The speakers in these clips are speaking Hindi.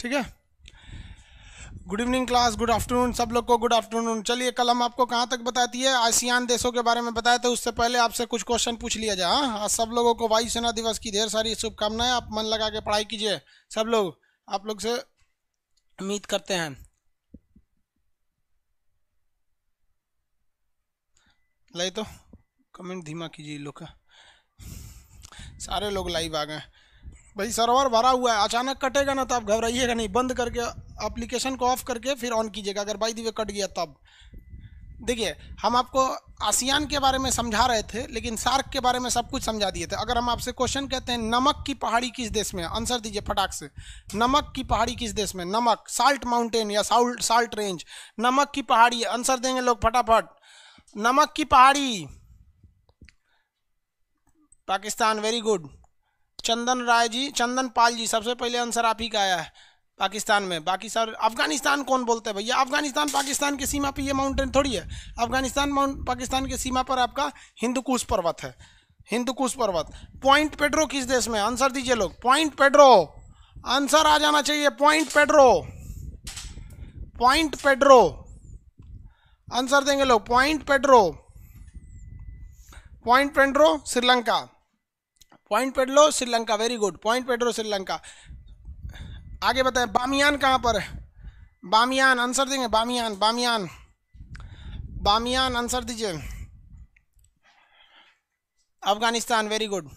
ठीक है good evening class good afternoon सब लोग को गुड आफ्टरनून चलिए कल हम आपको कहाँ तक बताती है आसियान देशों के बारे में बताए थे उससे पहले आपसे कुछ क्वेश्चन पूछ लिया जाए हाँ सब लोगों को वायुसेना दिवस की ढेर सारी शुभकामनाएं आप मन लगा के पढ़ाई कीजिए सब लोग आप लोग से उम्मीद करते हैं लाइए तो कमेंट धीमा कीजिए लोग का सारे लोग लाइव आ गए भाई सर्वर भरा हुआ है अचानक कटेगा ना तो आप घबराइएगा नहीं बंद करके अप्लीकेशन को ऑफ करके फिर ऑन कीजिएगा अगर बाई दिवे कट गया तब देखिए हम आपको आसियान के बारे में समझा रहे थे लेकिन सार्क के बारे में सब कुछ समझा दिए थे अगर हम आपसे क्वेश्चन कहते हैं नमक की पहाड़ी किस देश में आंसर दीजिए फटाक से नमक की पहाड़ी किस देश में नमक साल्ट माउंटेन या साल्ट साल्ट रेंज नमक की पहाड़ी आंसर देंगे लोग फटाफट नमक की पहाड़ी पाकिस्तान वेरी गुड चंदन राय जी चंदन पाल जी सबसे पहले आंसर आप ही का आया है पाकिस्तान में बाकी सर अफगानिस्तान कौन बोलते हैं भैया अफगानिस्तान पाकिस्तान की सीमा पर ये माउंटेन थोड़ी है अफगानिस्तान माउंट पाकिस्तान की सीमा पर आपका हिंदुकुश पर्वत है हिंदुकुश पर्वत पॉइंट पेड्रो किस देश में आंसर दीजिए लोग पॉइंट पेड्रो आंसर आ जाना चाहिए point Pedro point Pedro answer देंगे लोग point Pedro point Pedro Sri Lanka point लो Sri Lanka very good point Pedro Sri Lanka आगे बताएं बामियान कहाँ पर है बामियान आंसर देंगे बामियान बामियान बामियान आंसर दीजिए अफगानिस्तान वेरी गुड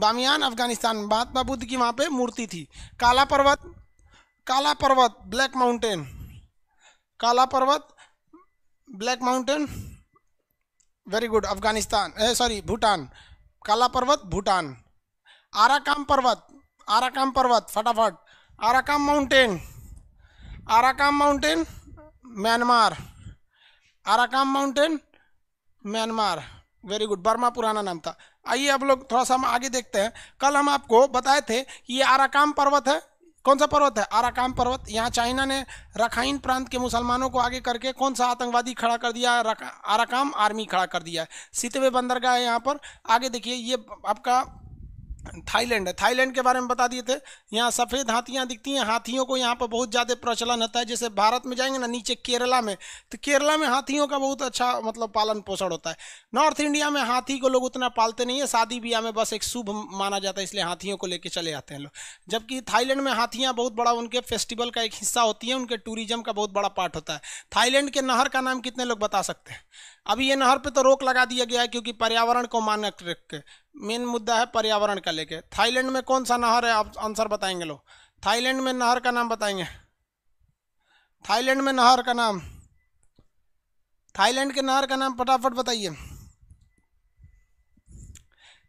बामियान अफगानिस्तान महात्मा बुद्ध की वहाँ पे मूर्ति थी काला पर्वत काला पर्वत ब्लैक माउंटेन काला पर्वत black mountain very good Afghanistan sorry Bhutan काला पर्वत भूटान आराकाम पर्वत आराकाम पर्वत फटाफट Arakan mountain Arakan mountain Myanmar Arakan mountain Myanmar very good Burma पुराना नाम था आइए अब लोग थोड़ा सा हम आगे देखते हैं कल हम आपको बताए थे ये आराकाम पर्वत है कौन सा पर्वत है आराकाम पर्वत यहाँ चाइना ने रखाइन प्रांत के मुसलमानों को आगे करके कौन सा आतंकवादी खड़ा कर दिया आराकाम आर्मी खड़ा कर दिया है सितवे बंदरगाह है यहाँ पर आगे देखिए ये आपका थाईलैंड है थाईलैंड के बारे में बता दिए थे यहाँ सफ़ेद हाथियाँ दिखती हैं हाथियों को यहाँ पर बहुत ज़्यादा प्रचलन होता है जैसे भारत में जाएंगे ना नीचे केरला में तो केरला में हाथियों का बहुत अच्छा मतलब पालन पोषण होता है नॉर्थ इंडिया में हाथी को लोग उतना पालते नहीं है शादी ब्याह में बस एक शुभ माना जाता है इसलिए हाथियों को लेकर चले जाते हैं लोग जबकि थाईलैंड में हाथियाँ बहुत बड़ा उनके फेस्टिवल का एक हिस्सा होती है उनके टूरिज्म का बहुत बड़ा पार्ट होता है थाईलैंड के नहर का नाम कितने लोग बता सकते हैं अभी ये नहर पे तो रोक लगा दिया गया है क्योंकि पर्यावरण को मानक रख के मेन मुद्दा है पर्यावरण का लेके थाईलैंड में कौन सा नहर है आप आंसर बताएंगे लोग थाईलैंड में नहर का नाम बताएंगे थाईलैंड में नहर का नाम थाईलैंड के नहर का नाम फटाफट बताइए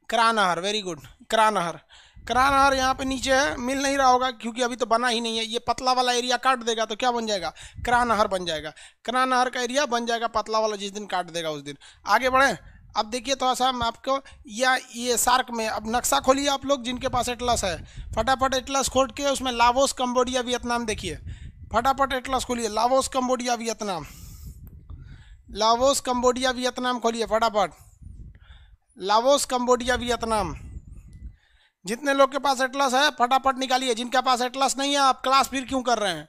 करा नहर वेरी गुड करा नहर करान हार यहाँ पे नीचे है मिल नहीं रहा होगा क्योंकि अभी तो बना ही नहीं है ये पतला वाला एरिया काट देगा तो क्या बन जाएगा करान हार बन जाएगा करान हार का एरिया बन जाएगा पतला वाला जिस दिन काट देगा उस दिन आगे बढ़ें अब देखिए थोड़ा सा मैं आपको या ये सार्क में अब नक्शा खोलिए आप लोग जिनके पास एटलस है फटाफट एटलस खोल के उसमें लावोस कम्बोडिया वियतनाम देखिए फटाफट एटलस खोलिए Laos Cambodia Vietnam Laos Cambodia Vietnam खोलिए फटाफट लावोस कम्बोडिया वियतनाम जितने लोग के पास एटलस है फटाफट निकालिए जिनके पास एटलस नहीं है आप क्लास फिर क्यों कर रहे हैं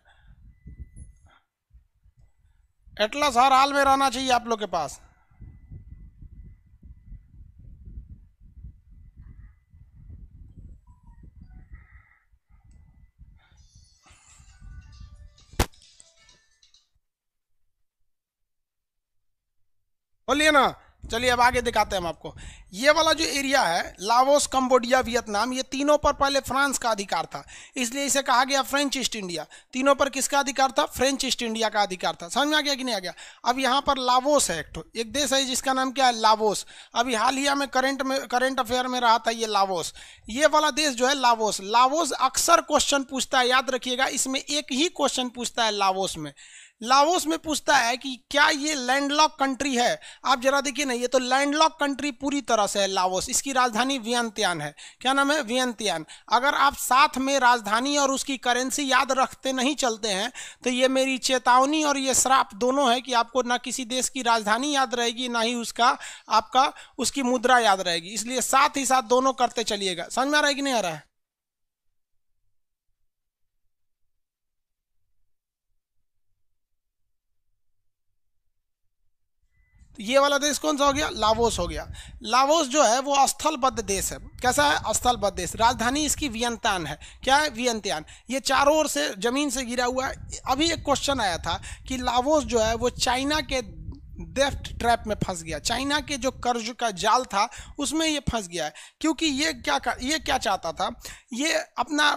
एटलस हर हाल में रहना चाहिए आप लोग के पास बोलिए ना चलिए अब आगे दिखाते हैं हम आपको ये वाला जो एरिया है लावोस कंबोडिया वियतनाम ये तीनों पर पहले फ्रांस का अधिकार था इसलिए इसे कहा गया फ्रेंच ईस्ट इंडिया तीनों पर किसका अधिकार था फ्रेंच ईस्ट इंडिया का अधिकार था समझ में आ गया कि नहीं आ गया अब यहाँ पर लावोस है एक एक देश है जिसका नाम क्या है लावोस अभी हाल ही में करेंट में करेंट अफेयर में रहा था ये लावोस ये वाला देश जो है लावोस लावोस अक्सर क्वेश्चन पूछता है याद रखिएगा इसमें एक ही क्वेश्चन पूछता है लावोस में लाओस में पूछता है कि क्या ये लैंडलॉक कंट्री है आप जरा देखिए ना ये तो लैंडलॉक कंट्री पूरी तरह से है लाओस इसकी राजधानी वियंतियान है क्या नाम है वियंतियान अगर आप साथ में राजधानी और उसकी करेंसी याद रखते नहीं चलते हैं तो ये मेरी चेतावनी और ये श्राप दोनों है कि आपको ना किसी देश की राजधानी याद रहेगी ना ही उसका आपका उसकी मुद्रा याद रहेगी इसलिए साथ ही साथ दोनों करते चलिएगा समझ में आ रहा है कि नहीं आ रहा है तो ये वाला देश कौन सा हो गया लावोस हो गया लावोस जो है वो स्थलबद्ध देश है कैसा है स्थलबद्ध देश राजधानी इसकी वियंतान है क्या है वियंतान ये चारों ओर से ज़मीन से गिरा हुआ है अभी एक क्वेश्चन आया था कि लावोस जो है वो चाइना के डेफ्ट ट्रैप में फंस गया चाइना के जो कर्ज का जाल था उसमें ये फंस गया है क्योंकि ये क्या कर, ये क्या चाहता था ये अपना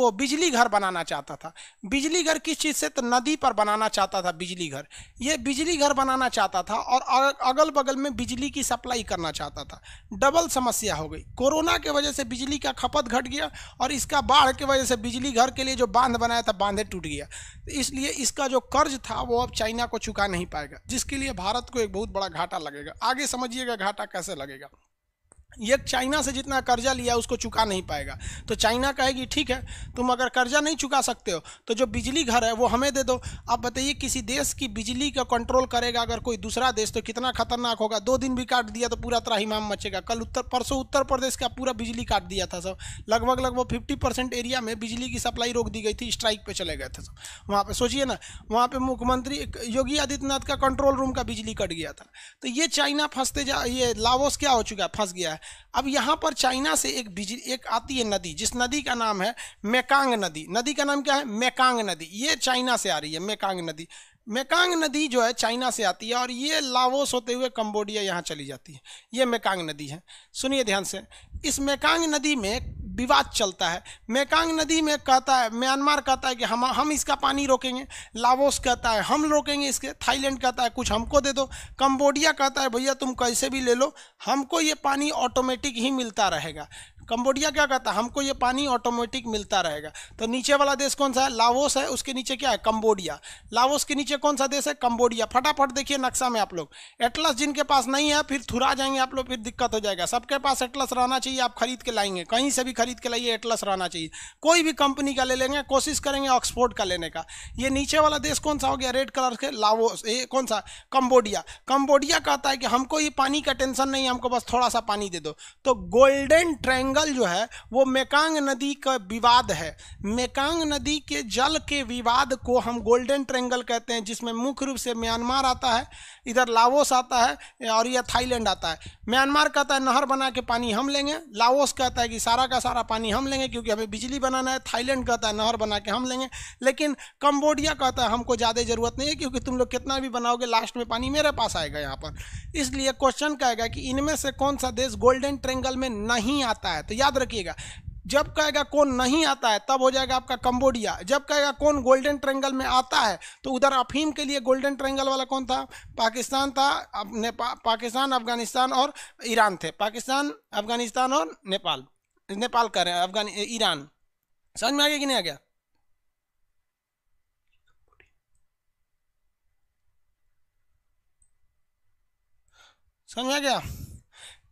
वो बिजली घर बनाना चाहता था बिजली घर किस चीज़ से तो नदी पर बनाना चाहता था बिजली घर ये बिजली घर बनाना चाहता था और अगल बगल में बिजली की सप्लाई करना चाहता था डबल समस्या हो गई कोरोना के वजह से बिजली का खपत घट गया और इसका बाढ़ की वजह से बिजली घर के लिए जो बांध बनाया था बांधे टूट गया तो इसलिए इसका जो कर्ज था वो अब चाइना को चुका नहीं पाएगा जिसके लिए भारत को एक बहुत बड़ा घाटा लगेगा आगे समझिएगा घाटा कैसे लगेगा ये चाइना से जितना कर्जा लिया उसको चुका नहीं पाएगा तो चाइना कहेगी ठीक है तुम अगर कर्जा नहीं चुका सकते हो तो जो बिजली घर है वो हमें दे दो आप बताइए किसी देश की बिजली का कंट्रोल करेगा अगर कोई दूसरा देश तो कितना खतरनाक होगा दो दिन भी काट दिया तो पूरा तरह हिमाम मचेगा कल उत्तर परसों उत्तर प्रदेश का पूरा बिजली काट दिया था सब लगभग लगभग फिफ्टी परसेंट एरिया में बिजली की सप्लाई रोक दी गई थी स्ट्राइक पर चले गए थे सब वहाँ पर सोचिए ना वहाँ पर मुख्यमंत्री योगी आदित्यनाथ का कंट्रोल रूम का बिजली कट गया था तो ये चाइना फंसते जा ये लावोस क्या हो चुका है फंस गया है अब यहाँ पर चाइना से एक बिजली एक आती है नदी जिस नदी का नाम है मेकांग नदी नदी का नाम क्या है मेकांग नदी ये चाइना से आ रही है मेकांग नदी मेकांग नदी जो है चाइना से आती है और ये लावोस होते हुए कंबोडिया यहाँ चली जाती है ये मेकांग नदी है सुनिए ध्यान से इस मेकांग नदी में विवाद चलता है मेकांग नदी में कहता है म्यांमार कहता है कि हम हम इसका पानी रोकेंगे लावोस कहता है हम रोकेंगे इसके थाईलैंड कहता है कुछ हमको दे दो कम्बोडिया कहता है भैया तुम कैसे भी ले लो हमको ये पानी ऑटोमेटिक ही मिलता रहेगा कंबोडिया क्या कहता है हमको ये पानी ऑटोमेटिक मिलता रहेगा तो नीचे वाला देश कौन सा है लावोस है उसके नीचे क्या है कंबोडिया लावोस के नीचे कौन सा देश है कंबोडिया फटाफट देखिए नक्शा में आप लोग एटलस जिनके पास नहीं है फिर थुरा जाएंगे आप लोग फिर दिक्कत हो जाएगा सबके पास एटलस रहना चाहिए आप खरीद के लाएंगे कहीं से भी खरीद के लाइए एटलस रहना चाहिए कोई भी कंपनी का ले लेंगे कोशिश करेंगे ऑक्सफोर्ड का लेने का ये नीचे वाला देश कौन सा हो गया रेड कलर के लावोस ये कौन सा कंबोडिया कंबोडिया कहता है कि हमको ये पानी का टेंशन नहीं है हमको बस थोड़ा सा पानी दे दो तो गोल्डन ट्रैंगल जंगल जो है वो मेकांग नदी का विवाद है मेकांग नदी के जल के विवाद को हम गोल्डन ट्रेंगल कहते हैं जिसमें मुख्य रूप से म्यांमार आता है इधर लावोस आता है और यह थाईलैंड आता है म्यांमार कहता है नहर बना के पानी हम लेंगे लावोस कहता है कि सारा का सारा पानी हम लेंगे क्योंकि हमें बिजली बनाना है थाईलैंड कहता है नहर बना के हम लेंगे लेकिन कम्बोडिया कहता है हमको ज़्यादा ज़रूरत नहीं है क्योंकि तुम लोग कितना भी बनाओगे लास्ट में पानी मेरे पास आएगा यहाँ पर इसलिए क्वेश्चन कहेगा कि इनमें से कौन सा देश गोल्डन ट्रेंगल में नहीं आता है है तो याद रखिएगा जब कहेगा कौन नहीं आता है तब हो जाएगा आपका कंबोडिया जब कहेगा कौन गोल्डन ट्रेंगल में आता है तो उधर अफीम के लिए गोल्डन ट्रेंगल वाला कौन था पाकिस्तान था नेपाल पाकिस्तान अफगानिस्तान और ईरान थे पाकिस्तान अफगानिस्तान और नेपाल नेपाल कर रहे हैं अफगान ईरान समझ में आ गया कि नहीं आ गया समझ में आ गया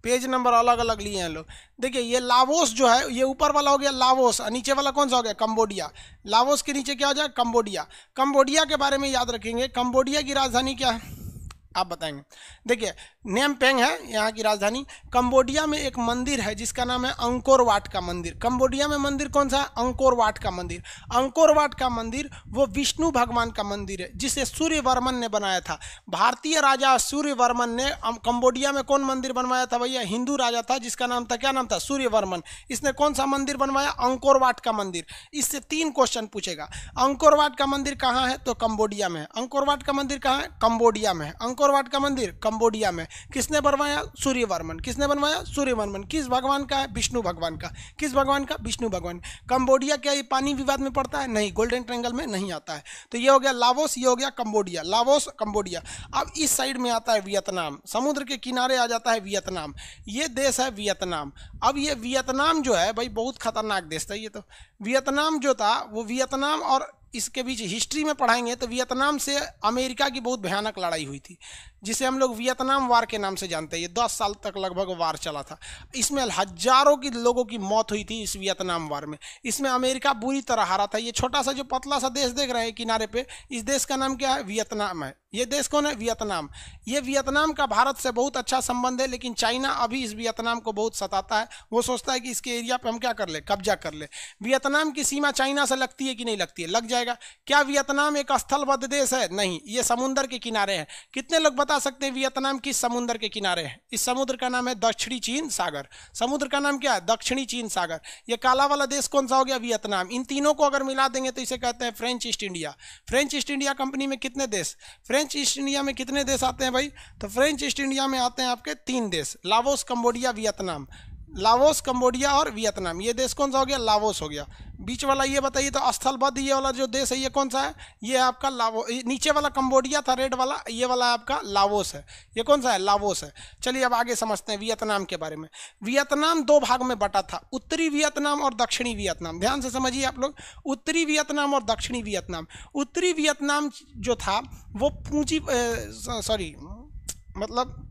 पेज नंबर अलग अलग लिए हैं लोग देखिए ये लावोस जो है ये ऊपर वाला हो गया लावोस और नीचे वाला कौन सा हो गया कंबोडिया लावोस के नीचे क्या हो जाए कंबोडिया कंबोडिया के बारे में याद रखेंगे कंबोडिया की राजधानी क्या है आप बताएंगे देखिए नेम पेंग है यहाँ की राजधानी कंबोडिया में एक मंदिर है जिसका नाम है अंकोर वाट का मंदिर कंबोडिया में मंदिर कौन सा है अंकोर वाट का मंदिर अंकोर वाट का मंदिर वो विष्णु भगवान का मंदिर है जिसे सूर्यवर्मन ने बनाया था भारतीय राजा सूर्यवर्मन ने कंबोडिया में कौन मंदिर बनवाया था भैया हिंदू राजा था जिसका नाम था क्या नाम था सूर्यवर्मन इसने कौन सा मंदिर बनवाया अंकोर वाट का मंदिर इससे तीन क्वेश्चन पूछेगा अंकोर वाट का मंदिर कहाँ है तो कंबोडिया में है अंकोर वाट का मंदिर कहाँ है कंबोडिया में है अंकोर वाट का मंदिर कंबोडिया में किसने बनवाया सूर्य वर्मन किसने बनवाया सूर्य वर्मन किस भगवान का है विष्णु भगवान का किस भगवान का विष्णु भगवान कंबोडिया क्या ये पानी विवाद में पड़ता है नहीं गोल्डन ट्रेंगल में नहीं आता है तो ये हो गया लावोस ये हो गया कंबोडिया लावोस कंबोडिया अब इस साइड में आता है वियतनाम समुद्र के किनारे आ जाता है वियतनाम ये देश है वियतनाम अब ये वियतनाम जो है भाई बहुत खतरनाक देश था ये तो वियतनाम जो था वो वियतनाम और इसके बीच हिस्ट्री में पढ़ाएंगे तो वियतनाम से अमेरिका की बहुत भयानक लड़ाई हुई थी जिसे हम लोग वियतनाम वार के नाम से जानते हैं ये दस साल तक लगभग वार चला था इसमें हजारों की लोगों की मौत हुई थी इस वियतनाम वार में इसमें अमेरिका बुरी तरह हारा था ये छोटा सा जो पतला सा देश देख रहे हैं किनारे पे इस देश का नाम क्या है वियतनाम है ये देश कौन है वियतनाम ये वियतनाम का भारत से बहुत अच्छा संबंध है लेकिन चाइना अभी इस वियतनाम को बहुत सताता है वो सोचता है कि इसके एरिया पे हम क्या कर ले कब्जा कर ले वियतनाम की सीमा चाइना से लगती है कि नहीं लगती है लग जाएगा क्या वियतनाम एक स्थलबद्ध देश है नहीं ये समुन्द्र के किनारे है कितने लोग बता सकते हैं वियतनाम किस समुन्द्र के किनारे है इस समुद्र का नाम है दक्षिणी चीन सागर समुद्र का नाम क्या है दक्षिणी चीन सागर ये काला वाला देश कौन सा हो गया वियतनाम इन तीनों को अगर मिला देंगे तो इसे कहते हैं French East India French East India company में कितने देश फ्रेंच फ्रेंच ईस्ट इंडिया में कितने देश आते हैं भाई तो फ्रेंच ईस्ट इंडिया में आते हैं आपके तीन देश Laos Cambodia Vietnam Laos Cambodia और वियतनाम ये देश कौन सा हो गया लावोस हो गया बीच वाला ये बताइए तो स्थलबद्ध ये वाला जो देश है ये कौन सा है ये आपका लावो नीचे वाला कंबोडिया था रेड वाला ये वाला आपका लावोस है ये कौन सा है लावोस है चलिए अब आगे समझते हैं वियतनाम के बारे में वियतनाम दो भाग में बटा था उत्तरी वियतनाम और दक्षिणी वियतनाम ध्यान से समझिए आप लोग उत्तरी वियतनाम और दक्षिणी वियतनाम उत्तरी वियतनाम जो था वो पूंजी सॉरी मतलब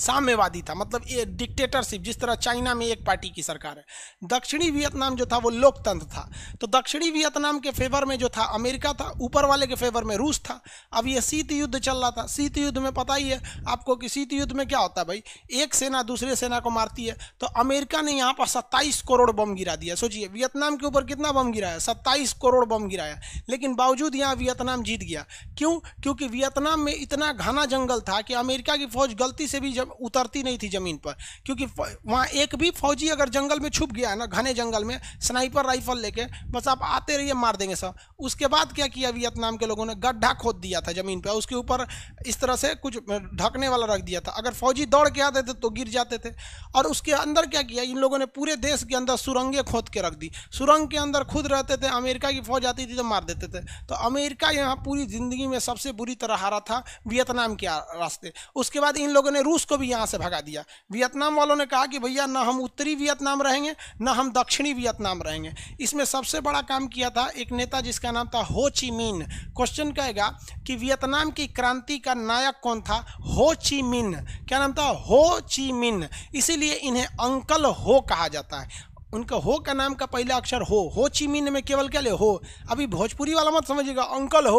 साम्यवादी था मतलब ये डिक्टेटरशिप जिस तरह चाइना में एक पार्टी की सरकार है दक्षिणी वियतनाम जो था वो लोकतंत्र था तो दक्षिणी वियतनाम के फेवर में जो था अमेरिका था ऊपर वाले के फेवर में रूस था अब ये शीत युद्ध चल रहा था शीत युद्ध में पता ही है आपको कि शीत युद्ध में क्या होता है भाई एक सेना दूसरे सेना को मारती है तो अमेरिका ने यहाँ पर सत्ताईस करोड़ बम गिरा दिया सोचिए वियतनाम के ऊपर कितना बम गिराया सत्ताईस करोड़ बम गिराया लेकिन बावजूद यहाँ वियतनाम जीत गया क्यों क्योंकि वियतनाम में इतना घना जंगल था कि अमेरिका की फौज गलती से भी जब उतरती नहीं थी ज़मीन पर क्योंकि वहाँ एक भी फौजी अगर जंगल में छुप गया है ना घने जंगल में स्नाइपर राइफल लेके बस आप आते रहिए मार देंगे सब उसके बाद क्या किया वियतनाम के लोगों ने गड्ढा खोद दिया था ज़मीन पर उसके ऊपर इस तरह से कुछ ढकने वाला रख दिया था अगर फौजी दौड़ के आते थे तो गिर जाते थे और उसके अंदर क्या किया इन लोगों ने पूरे देश के अंदर सुरंगे खोद के रख दी सुरंग के अंदर खुद रहते थे अमेरिका की फौज आती थी तो मार देते थे तो अमेरिका यहाँ पूरी ज़िंदगी में सबसे बुरी तरह हारा था वियतनाम के रास्ते उसके बाद इन लोगों ने रूस उसको भी यहाँ से भगा दिया वियतनाम वालों ने कहा कि भैया ना हम उत्तरी वियतनाम रहेंगे ना हम दक्षिणी वियतनाम रहेंगे इसमें सबसे बड़ा काम किया था एक नेता जिसका नाम था हो ची मिन क्वेश्चन कहेगा कि वियतनाम की क्रांति का नायक कौन था हो ची मिन क्या नाम था हो ची मिन इसीलिए इन्हें अंकल हो कहा जाता है उनका हो का नाम का पहला अक्षर हो हो चिमिन में केवल क्या ले हो अभी भोजपुरी वाला मत समझिएगा अंकल हो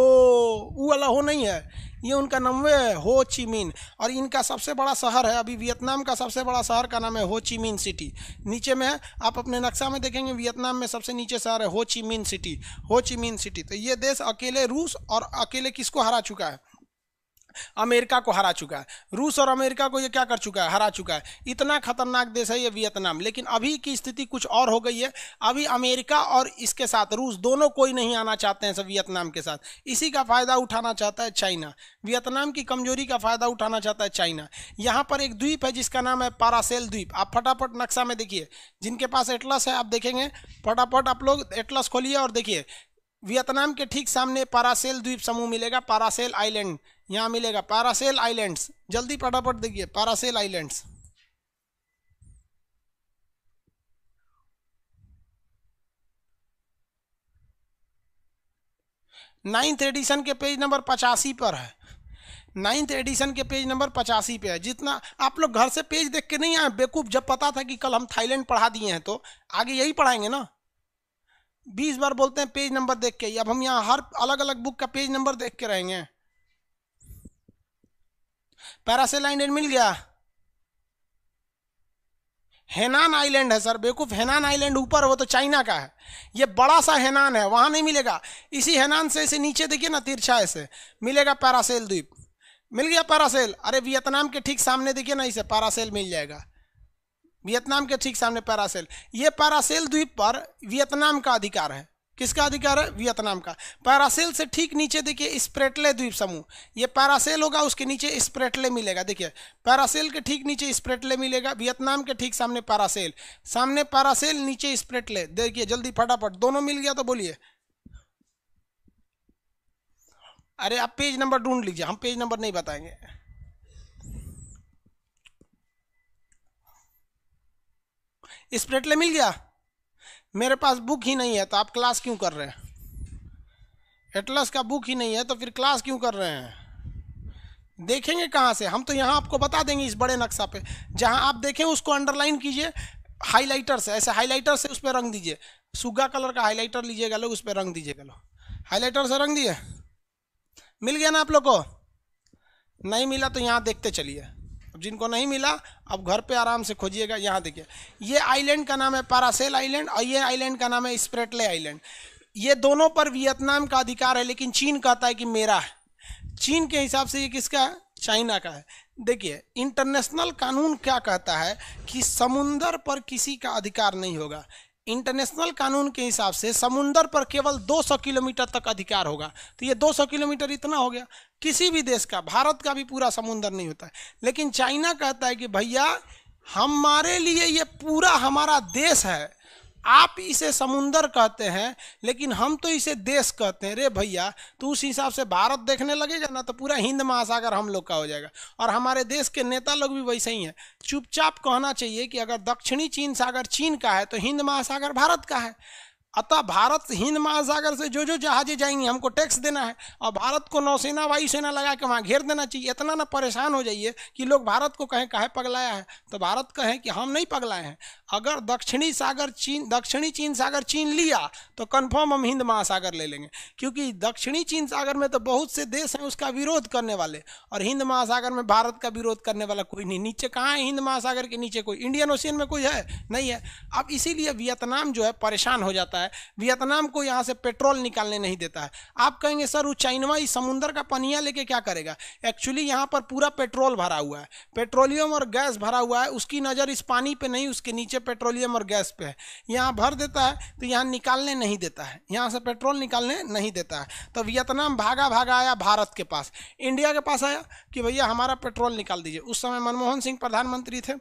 वो वाला हो नहीं है ये उनका नम्बे है हो चिमिन और इनका सबसे बड़ा शहर है अभी वियतनाम का सबसे बड़ा शहर का नाम है हो चिमिन सिटी नीचे में है आप अपने नक्शा में देखेंगे वियतनाम में सबसे नीचे शहर है हो चिमिन सिटी हो चिमीन सिटी तो ये देश अकेले रूस और अकेले किसको हरा चुका है अमेरिका को हरा चुका है रूस और अमेरिका को ये क्या कर चुका है हरा चुका है इतना खतरनाक देश है ये वियतनाम लेकिन अभी की स्थिति कुछ और हो गई है अभी अमेरिका और इसके साथ रूस दोनों कोई नहीं आना चाहते हैं सब वियतनाम के साथ इसी का फ़ायदा उठाना चाहता है चाइना वियतनाम की कमजोरी का फ़ायदा उठाना चाहता है चाइना यहाँ पर एक द्वीप है जिसका नाम है पारासेल द्वीप आप फटाफट नक्शा में देखिए जिनके पास एटलस है आप देखेंगे फटाफट आप लोग एटलस खोलिए और देखिए वियतनाम के ठीक सामने पारासेल द्वीप समूह मिलेगा पारासेल आइलैंड यहाँ मिलेगा पैरासेल आइलैंड्स जल्दी फटाफट देखिए पैरासेल आइलैंड्स नाइन्थ एडिशन के पेज नंबर पचासी पर है नाइन्थ एडिशन के पेज नंबर पचासी पे है जितना आप लोग घर से पेज देख के नहीं आए बेकूफ जब पता था कि कल हम थाईलैंड पढ़ा दिए हैं तो आगे यही पढ़ाएंगे ना बीस बार बोलते हैं पेज नंबर देख के अब हम यहाँ हर अलग अलग बुक का पेज नंबर देख के रहेंगे पैरासेल आइलैंड मिल गया हेनान आइलैंड है सर बेवकूफ हेनान आइलैंड ऊपर वो तो चाइना का है ये बड़ा सा हेनान है वहां नहीं मिलेगा इसी हेनान से इसे नीचे देखिए ना तिरछा ऐसे मिलेगा पैरासेल द्वीप मिल गया पैरासेल अरे वियतनाम के ठीक सामने देखिए ना इसे पैरासेल मिल जाएगा वियतनाम के ठीक सामने पैरासेल ये पैरासेल द्वीप पर वियतनाम का अधिकार है किसका अधिकार है वियतनाम का पैरासेल से ठीक नीचे देखिए स्प्रेटले द्वीप समूह ये पैरासेल होगा उसके नीचे स्प्रेटले मिलेगा देखिए पैरासेल के ठीक नीचे स्प्रेटले मिलेगा वियतनाम के ठीक सामने पैरासेल सामने पैरासेल नीचे स्प्रेटले देखिए जल्दी फटाफट दोनों मिल गया तो बोलिए अरे आप पेज नंबर ढूंढ लीजिए हम पेज नंबर नहीं बताएंगे स्प्रेटले मिल गया मेरे पास बुक ही नहीं है तो आप क्लास क्यों कर रहे हैं एटलस का बुक ही नहीं है तो फिर क्लास क्यों कर रहे हैं देखेंगे कहाँ से हम तो यहाँ आपको बता देंगे इस बड़े नक्शा पे जहाँ आप देखें उसको अंडरलाइन कीजिए हाईलाइटर से ऐसे हाईलाइटर से उस पर रंग दीजिए सुगा कलर का हाईलाइटर लीजिएगा लोग उस पर रंग दीजिएगा लोग हाईलाइटर से रंग दिए मिल गया ना आप लोग को नहीं मिला तो यहाँ देखते चलिए जिनको नहीं मिला अब घर पे आराम से खोजिएगा यहाँ देखिए ये आइलैंड का नाम है पारासेल आइलैंड और ये आइलैंड का नाम है स्प्रेटले आइलैंड ये दोनों पर वियतनाम का अधिकार है लेकिन चीन कहता है कि मेरा है चीन के हिसाब से ये किसका है चाइना का है देखिए इंटरनेशनल कानून क्या कहता है कि समुंदर पर किसी का अधिकार नहीं होगा इंटरनेशनल कानून के हिसाब से समुंदर पर केवल 200 किलोमीटर तक अधिकार होगा तो ये 200 किलोमीटर इतना हो गया किसी भी देश का भारत का भी पूरा समुंदर नहीं होता है लेकिन चाइना कहता है कि भैया हमारे लिए ये पूरा हमारा देश है आप इसे समुंदर कहते हैं लेकिन हम तो इसे देश कहते हैं रे भैया तो उस हिसाब से भारत देखने लगेगा ना तो पूरा हिंद महासागर हम लोग का हो जाएगा और हमारे देश के नेता लोग भी वैसे ही हैं चुपचाप कहना चाहिए कि अगर दक्षिणी चीन सागर चीन का है तो हिंद महासागर भारत का है अतः भारत हिंद महासागर से जो जो जहाजें जाएंगी हमको टैक्स देना है और भारत को नौसेना वायुसेना लगा के वहाँ घेर देना चाहिए इतना ना परेशान हो जाइए कि लोग भारत को कहें कहे पगलाया है तो भारत कहें कि हम नहीं पगलाए हैं अगर दक्षिणी सागर चीन दक्षिणी चीन सागर चीन लिया तो कन्फर्म हम हिंद महासागर ले लेंगे क्योंकि दक्षिणी चीन सागर में तो बहुत से देश हैं उसका विरोध करने वाले और हिंद महासागर में भारत का विरोध करने वाला कोई नहीं नीचे कहाँ है हिंद महासागर के नीचे कोई इंडियन ओशियन में कोई है नहीं है अब इसीलिए वियतनाम जो है परेशान हो जाता है है वियतनाम को यहाँ से पेट्रोल निकालने नहीं देता है आप कहेंगे सर वो चाइनवा इस समुंदर का पनिया लेके क्या करेगा एक्चुअली यहाँ पर पूरा पेट्रोल भरा हुआ है पेट्रोलियम और गैस भरा हुआ है उसकी नज़र इस पानी पर नहीं उसके नीचे पेट्रोलियम और गैस पर है यहाँ भर देता है तो यहाँ निकालने नहीं देता है यहाँ से पेट्रोल निकालने नहीं देता है तो वियतनाम भागा भागा आया भारत के पास इंडिया के पास आया कि भैया हमारा पेट्रोल निकाल दीजिए उस समय मनमोहन सिंह प्रधानमंत्री थे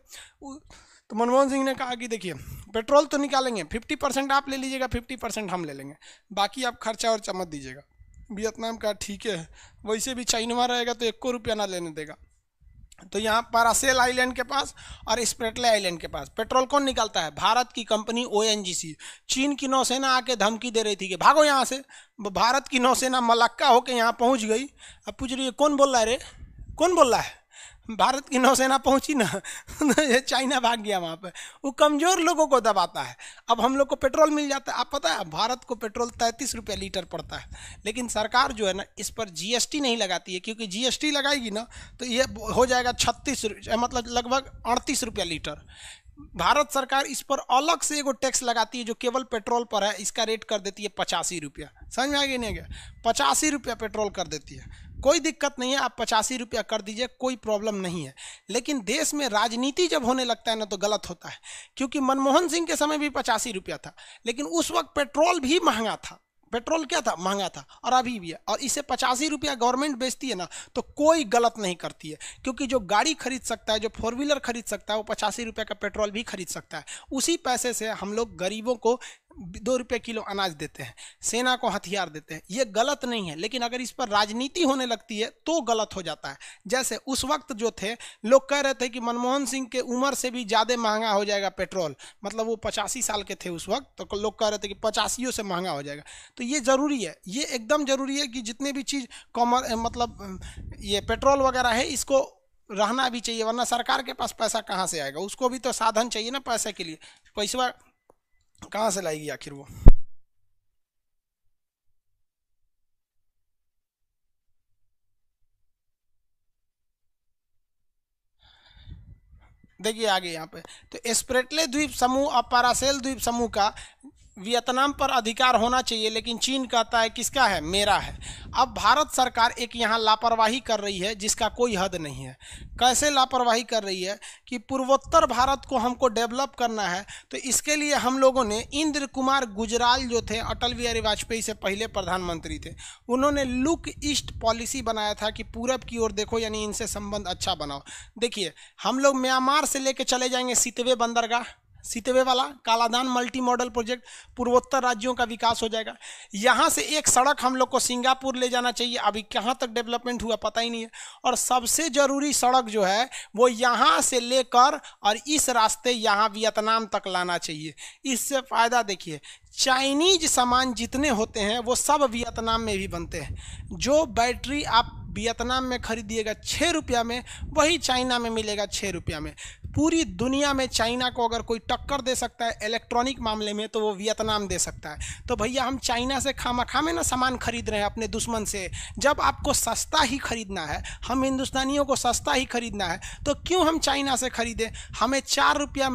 तो मनमोहन सिंह ने कहा कि देखिए पेट्रोल तो निकालेंगे फिफ्टी परसेंट आप ले लीजिएगा फिफ्टी परसेंट हम ले लेंगे बाकी आप खर्चा और चमत दीजिएगा वियतनाम का ठीक है वैसे भी चाइनवा रहेगा तो एक रुपया ना लेने देगा तो यहाँ पारासेल आइलैंड के पास और स्प्रेटले आइलैंड के पास पेट्रोल कौन निकालता है भारत की कंपनी ओ चीन की नौसेना आके धमकी दे रही थी कि भागो यहाँ से भारत की नौसेना मलक्का होके यहाँ पहुँच गई अब पूछ रही है कौन बोल रहा है रे कौन बोल रहा है भारत की नौसेना पहुंची ना तो चाइना भाग गया वहां पे वो कमजोर लोगों को दबाता है अब हम लोग को पेट्रोल मिल जाता है आप पता है भारत को पेट्रोल तैंतीस रुपया लीटर पड़ता है लेकिन सरकार जो है ना इस पर जीएसटी नहीं लगाती है क्योंकि जीएसटी लगाएगी ना तो ये हो जाएगा छत्तीस मतलब लगभग अड़तीस रुपया लीटर भारत सरकार इस पर अलग से एगो टैक्स लगाती है जो केवल पेट्रोल पर है इसका रेट कर देती है पचासी रुपया समझ में आ गया नहीं गया पचासी रुपया पेट्रोल कर देती है कोई दिक्कत नहीं है आप पचासी रुपया कर दीजिए कोई प्रॉब्लम नहीं है लेकिन देश में राजनीति जब होने लगता है ना तो गलत होता है क्योंकि मनमोहन सिंह के समय भी पचासी रुपया था लेकिन उस वक्त पेट्रोल भी महंगा था पेट्रोल क्या था महंगा था और अभी भी है और इसे पचासी रुपया गवर्नमेंट बेचती है ना तो कोई गलत नहीं करती है क्योंकि जो गाड़ी खरीद सकता है जो फोर व्हीलर खरीद सकता है वो पचासी रुपये का पेट्रोल भी खरीद सकता है उसी पैसे से हम लोग गरीबों को दो रुपये किलो अनाज देते हैं सेना को हथियार देते हैं ये गलत नहीं है लेकिन अगर इस पर राजनीति होने लगती है तो गलत हो जाता है जैसे उस वक्त जो थे लोग कह रहे थे कि मनमोहन सिंह के उम्र से भी ज़्यादा महंगा हो जाएगा पेट्रोल मतलब वो पचासी साल के थे उस वक्त तो लोग कह रहे थे कि पचासियों से महंगा हो जाएगा तो ये ज़रूरी है ये एकदम ज़रूरी है कि जितने भी चीज़ कॉमर मतलब ये पेट्रोल वगैरह है इसको रहना भी चाहिए वरना सरकार के पास पैसा कहाँ से आएगा उसको भी तो साधन चाहिए ना पैसे के लिए पैसा तो कहाँ से लाएगी आखिर वो देखिए आगे यहाँ पे तो स्प्रेटले द्वीप समूह और पारासेल द्वीप समूह का वियतनाम पर अधिकार होना चाहिए लेकिन चीन कहता है किसका है मेरा है अब भारत सरकार एक यहाँ लापरवाही कर रही है जिसका कोई हद नहीं है कैसे लापरवाही कर रही है कि पूर्वोत्तर भारत को हमको डेवलप करना है तो इसके लिए हम लोगों ने इंद्र कुमार गुजराल जो थे अटल बिहारी वाजपेयी से पहले प्रधानमंत्री थे उन्होंने लुक ईस्ट पॉलिसी बनाया था कि पूरब की ओर देखो यानी इनसे संबंध अच्छा बनाओ देखिए हम लोग म्यांमार से लेके चले जाएंगे सितवे बंदरगाह सीतेवे वाला कालादान मल्टी मॉडल प्रोजेक्ट पूर्वोत्तर राज्यों का विकास हो जाएगा यहाँ से एक सड़क हम लोग को सिंगापुर ले जाना चाहिए अभी कहाँ तक डेवलपमेंट हुआ पता ही नहीं है और सबसे ज़रूरी सड़क जो है वो यहाँ से लेकर और इस रास्ते यहाँ वियतनाम तक लाना चाहिए इससे फ़ायदा देखिए चाइनीज सामान जितने होते हैं वो सब वियतनाम में भी बनते हैं जो बैटरी आप वियतनाम में खरीदिएगा छः रुपया में वही चाइना में मिलेगा छः रुपया में पूरी दुनिया में चाइना को अगर कोई टक्कर दे सकता है इलेक्ट्रॉनिक मामले में तो वो वियतनाम दे सकता है तो भैया हम चाइना से खामा खामे ना सामान खरीद रहे हैं अपने दुश्मन से जब आपको सस्ता ही खरीदना है हम हिंदुस्तानियों को सस्ता ही खरीदना है तो क्यों हम चाइना से खरीदें हमें चार रुपया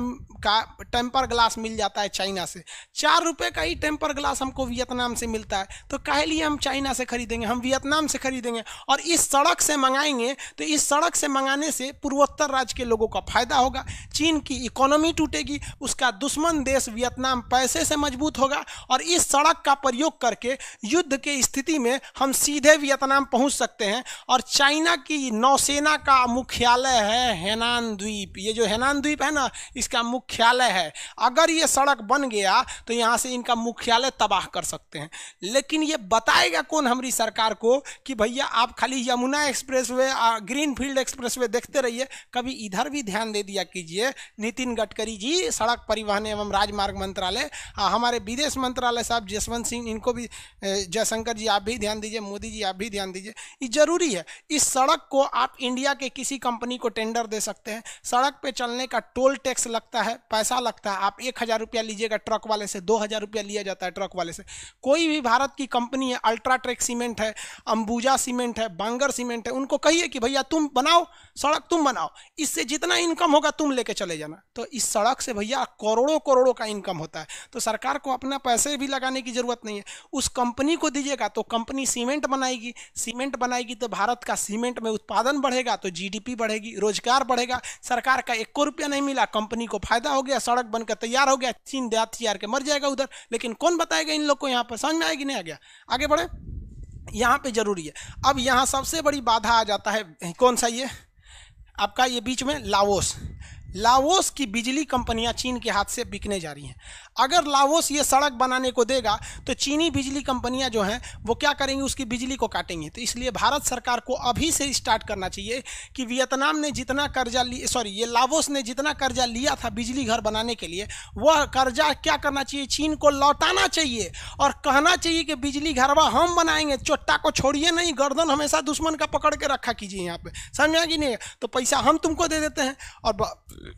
का टेम्पर ग्लास मिल जाता है चाइना से चार रुपये का ही टेम्पर ग्लास हमको वियतनाम से मिलता है तो कह लिए हम चाइना से खरीदेंगे हम वियतनाम से खरीदेंगे और इस सड़क से मंगाएंगे तो इस सड़क से मंगाने से पूर्वोत्तर राज्य के लोगों का फायदा होगा चीन की इकोनॉमी टूटेगी उसका दुश्मन देश वियतनाम पैसे से मजबूत होगा और इस सड़क का प्रयोग करके युद्ध के स्थिति में हम सीधे वियतनाम पहुंच सकते हैं और चाइना की नौसेना का मुख्यालय है हेनान द्वीप ये जो हेनान द्वीप है ना इसका मुख्य मुख्यालय है अगर ये सड़क बन गया तो यहाँ से इनका मुख्यालय तबाह कर सकते हैं लेकिन ये बताएगा कौन हमारी सरकार को कि भैया आप खाली Yamuna expressway greenfield expressway देखते रहिए कभी इधर भी ध्यान दे दिया कीजिए नितिन गडकरी जी सड़क परिवहन एवं राजमार्ग मंत्रालय हमारे विदेश मंत्रालय साहब जसवंत सिंह इनको भी जयशंकर जी आप भी ध्यान दीजिए मोदी जी आप भी ध्यान दीजिए ये जरूरी है इस सड़क को आप इंडिया के किसी कंपनी को टेंडर दे सकते हैं सड़क पे चलने का टोल टैक्स लगता है पैसा लगता है आप एक हज़ार रुपया लीजिएगा ट्रक वाले से दो हज़ार रुपया लिया जाता है ट्रक वाले से कोई भी भारत की कंपनी है ट्रेक सीमेंट है अंबुजा सीमेंट है बांगर सीमेंट है उनको कहिए कि भैया तुम बनाओ सड़क तुम बनाओ इससे जितना इनकम होगा तुम लेके चले जाना तो इस सड़क से भैया करोड़ों करोड़ों का इनकम होता है तो सरकार को अपना पैसे भी लगाने की ज़रूरत नहीं है उस कंपनी को दीजिएगा तो कंपनी सीमेंट बनाएगी सीमेंट बनाएगी तो भारत का सीमेंट में उत्पादन बढ़ेगा तो जीडीपी बढ़ेगी रोजगार बढ़ेगा सरकार का एक रुपया नहीं मिला कंपनी को फायदा पैदा हो गया सड़क बनकर तैयार हो गया चीन देहात के मर जाएगा उधर लेकिन कौन बताएगा इन लोग को यहाँ पर समझ में आएगी नहीं आ गया आगे बढ़े यहाँ पे जरूरी है अब यहाँ सबसे बड़ी बाधा आ जाता है कौन सा ये आपका ये बीच में लावोस लाओस की बिजली कंपनियां चीन के हाथ से बिकने जा रही हैं अगर लाओस ये सड़क बनाने को देगा तो चीनी बिजली कंपनियां जो हैं वो क्या करेंगी उसकी बिजली को काटेंगी तो इसलिए भारत सरकार को अभी से स्टार्ट करना चाहिए कि वियतनाम ने जितना कर्जा ली सॉरी ये लावोस ने जितना कर्जा लिया था बिजली घर बनाने के लिए वह कर्जा क्या करना चाहिए चीन को लौटाना चाहिए और कहना चाहिए कि बिजली घरवा हम बनाएंगे चोट्टा को छोड़िए नहीं गर्दन हमेशा दुश्मन का पकड़ के रखा कीजिए यहाँ पे समझा कि नहीं तो पैसा हम तुमको दे देते हैं और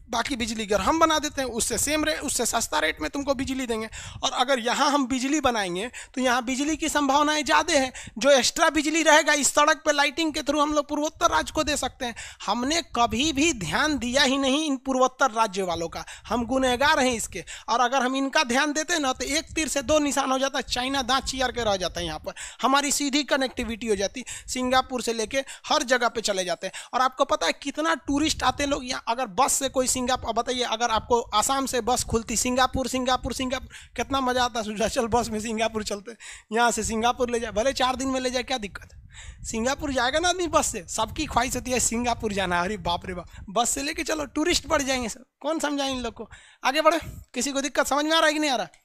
बाकी बिजली घर हम बना देते हैं उससे सेम रेट उससे सस्ता रेट में तुमको बिजली देंगे और अगर यहाँ हम बिजली बनाएंगे तो यहाँ बिजली की संभावनाएं ज़्यादा है जो एक्स्ट्रा बिजली रहेगा इस सड़क पर लाइटिंग के थ्रू हम लोग पूर्वोत्तर राज्य को दे सकते हैं हमने कभी भी ध्यान दिया ही नहीं इन पूर्वोत्तर राज्य वालों का हम गुनहगार हैं इसके और अगर हम इनका ध्यान देते ना तो एक तीर से दो निशान हो जाता है चाइना दाँच चीर के रह जाता है यहाँ पर हमारी सीधी कनेक्टिविटी हो जाती सिंगापुर से लेके हर जगह पर चले जाते हैं और आपको पता है कितना टूरिस्ट आते हैं लोग यहाँ अगर बस से कोई सिंगापुर अब बताइए अगर आपको आसाम से बस खुलती सिंगापुर सिंगापुर सिंगापुर कितना मज़ा आता है चल बस में सिंगापुर चलते यहाँ से सिंगापुर ले जाए भले चार दिन में ले जाए क्या दिक्कत है सिंगापुर जाएगा ना आदमी बस से सबकी ख्वाहिश होती है सिंगापुर जाना अरे बाप रे बाप बस से लेके चलो टूरिस्ट बढ़ जाएंगे सर कौन समझाएंगे इन लोग को आगे बढ़े किसी को दिक्कत समझ में आ रहा है कि नहीं आ रहा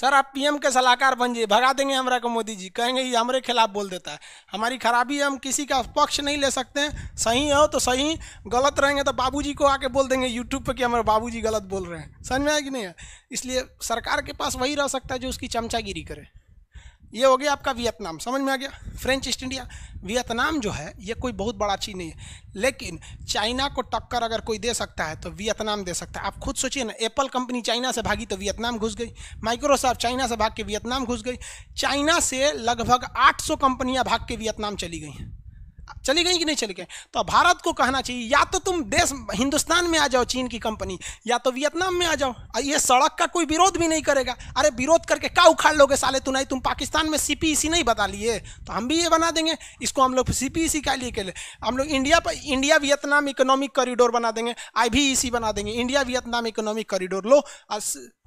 सर आप पीएम के सलाहकार बन जाइए भगा देंगे हमरा को मोदी जी कहेंगे ये हमारे खिलाफ बोल देता है हमारी खराबी हम किसी का पक्ष नहीं ले सकते हैं सही हो तो सही गलत रहेंगे तो बाबूजी को आके बोल देंगे यूट्यूब पे कि हमारे बाबूजी गलत बोल रहे हैं समझ में आया कि नहीं है इसलिए सरकार के पास वही रह सकता है जो उसकी चमचागिरी करे ये हो गया आपका वियतनाम समझ में आ गया फ्रेंच ईस्ट इंडिया वियतनाम जो है ये कोई बहुत बड़ा चीज़ नहीं है लेकिन चाइना को टक्कर अगर कोई दे सकता है तो वियतनाम दे सकता है आप खुद सोचिए ना एप्पल कंपनी चाइना से भागी तो वियतनाम घुस गई माइक्रोसॉफ्ट चाइना से भाग के वियतनाम घुस गई चाइना से लगभग 800 कंपनियां भाग के वियतनाम चली गई चली गई कि नहीं चली गए तो भारत को कहना चाहिए या तो तुम देश हिंदुस्तान में आ जाओ चीन की कंपनी या तो वियतनाम में आ जाओ ये सड़क का कोई विरोध भी नहीं करेगा अरे विरोध करके क्या उखाड़ लोगे साले तू नहीं तुम पाकिस्तान में सी नहीं बता लिए तो हम भी ये बना देंगे इसको हम लोग सी पी लिए के लिए हम लोग इंडिया पर इंडिया वियतनाम इकोनॉमिक कॉरिडोर बना देंगे आई बना देंगे इंडिया वियतनाम इकोनॉमिक कॉरिडोर लो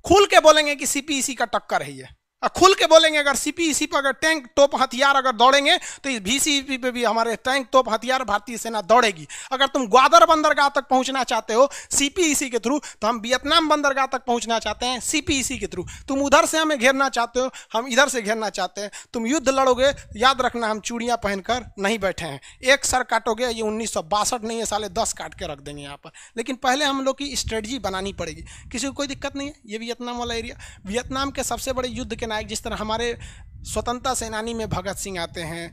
खुल के बोलेंगे कि सी का टक्कर है ये खुल के बोलेंगे अगर सीपीईसी पर अगर टैंक टोप हथियार अगर दौड़ेंगे तो इस भीसीपी पे भी हमारे टैंक टोप हथियार भारतीय सेना दौड़ेगी अगर तुम ग्वादर बंदरगाह तक पहुंचना चाहते हो सीपीईसी e के थ्रू तो हम वियतनाम बंदरगाह तक पहुंचना चाहते हैं सीपीईसी e के थ्रू तुम उधर से हमें घेरना चाहते हो हम इधर से घेरना चाहते हैं तुम युद्ध लड़ोगे याद रखना हम चूड़ियाँ पहनकर नहीं बैठे हैं एक सर काटोगे ये उन्नीस नहीं है साले दस काट के रख देंगे यहाँ पर लेकिन पहले हम लोग की स्ट्रेटजी बनानी पड़ेगी किसी को कोई दिक्कत नहीं है ये वियतनाम वाला एरिया वियतनाम के सबसे बड़े युद्ध के नायक जिस तरह हमारे स्वतंत्रता सेनानी में भगत सिंह आते हैं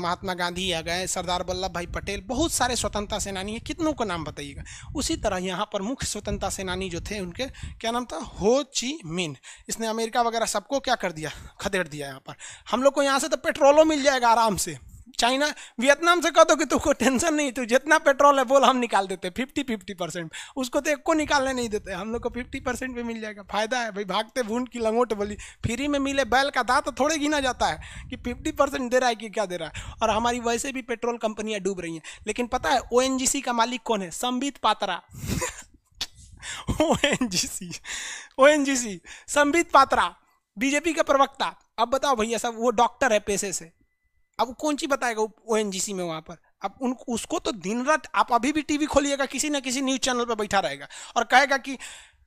महात्मा गांधी आ गए सरदार वल्लभ भाई पटेल बहुत सारे स्वतंत्रता सेनानी हैं कितनों का नाम बताइएगा उसी तरह यहाँ पर मुख्य स्वतंत्रता सेनानी जो थे उनके क्या नाम था हो ची मिन इसने अमेरिका वगैरह सबको क्या कर दिया खदेड़ दिया यहाँ पर हम लोग को यहाँ से तो पेट्रोलो मिल जाएगा आराम से चाइना वियतनाम से कह दो कि तुमको टेंशन नहीं तो जितना पेट्रोल है बोल हम निकाल देते फिफ्टी फिफ्टी परसेंट उसको तो एक को निकालने नहीं देते हम लोग को फिफ्टी परसेंट भी मिल जाएगा फायदा है भाई भागते भून की लंगोट बोली फ्री में मिले बैल का दाँत तो थोड़े गिना जाता है कि फिफ्टी परसेंट दे रहा है कि क्या दे रहा है और हमारी वैसे भी पेट्रोल कंपनियाँ डूब रही हैं लेकिन पता है ओ का मालिक कौन है Sambit Patra O N G C O N G C Sambit Patra BJP का प्रवक्ता अब बताओ भैया सब वो डॉक्टर है पैसे से अब कौन सी बताएगा ओ में वहां पर अब उन उसको तो दिन रात आप अभी भी टीवी खोलिएगा किसी ना किसी न्यूज चैनल पर बैठा रहेगा और कहेगा कि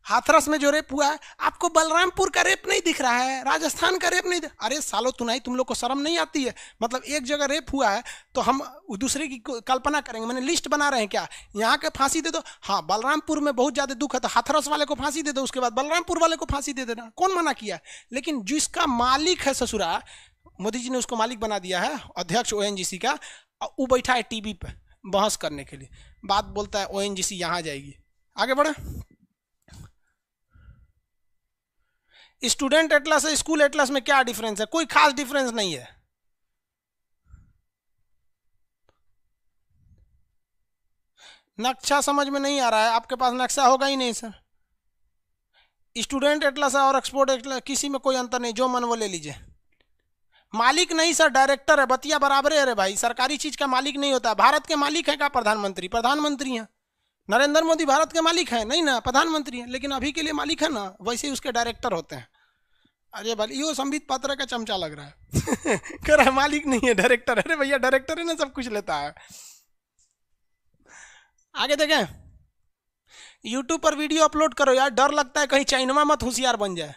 हाथरस में जो रेप हुआ है आपको बलरामपुर का रेप नहीं दिख रहा है राजस्थान का रेप नहीं अरे सालों तुनाई तुम लोग को शर्म नहीं आती है मतलब एक जगह रेप हुआ है तो हम दूसरे की कल्पना करेंगे मैंने लिस्ट बना रहे हैं क्या यहाँ के फांसी दे दो हाँ बलरामपुर में बहुत ज़्यादा दुख है तो हाथरस वाले को फांसी दे दो उसके बाद बलरामपुर वाले को फांसी दे देना कौन मना किया लेकिन जिसका मालिक है ससुरा मोदी जी ने उसको मालिक बना दिया है अध्यक्ष ओ का वो बैठा है टीवी पर बहस करने के लिए बात बोलता है ओ एन जी सी यहाँ जाएगी आगे बढ़े स्टूडेंट एटलास है स्कूल एटलास में क्या डिफरेंस है कोई खास डिफरेंस नहीं है नक्शा समझ में नहीं आ रहा है आपके पास नक्शा होगा ही नहीं सर स्टूडेंट एटलास और एक्सपोर्ट एटलास किसी में कोई अंतर नहीं जो मन वो ले लीजिए मालिक नहीं सर डायरेक्टर है बतिया बराबर है अरे भाई सरकारी चीज का मालिक नहीं होता भारत के मालिक है क्या प्रधानमंत्री प्रधानमंत्री हैं नरेंद्र मोदी भारत के मालिक हैं नहीं ना प्रधानमंत्री हैं लेकिन अभी के लिए मालिक है ना वैसे ही उसके डायरेक्टर होते हैं अरे भाई यो संबित पात्रा का चमचा लग रहा है कह रहा है मालिक नहीं है डायरेक्टर अरे भैया डायरेक्टर है ना सब कुछ लेता है आगे देखें यूट्यूब पर वीडियो अपलोड करो यार डर लगता है कहीं चाइनवा मत होशियार बन जाए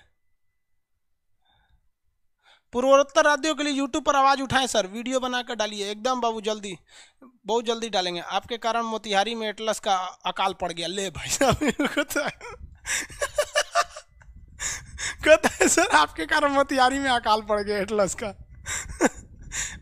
पूर्वोत्तर राज्यों के लिए यूट्यूब पर आवाज़ उठाएं सर वीडियो बनाकर डालिए एकदम बाबू जल्दी बहुत जल्दी डालेंगे आपके कारण मोतिहारी में एटलस का अकाल पड़ गया ले भाई साहब कहते हैं सर आपके कारण मोतिहारी में अकाल पड़ गया एटलस का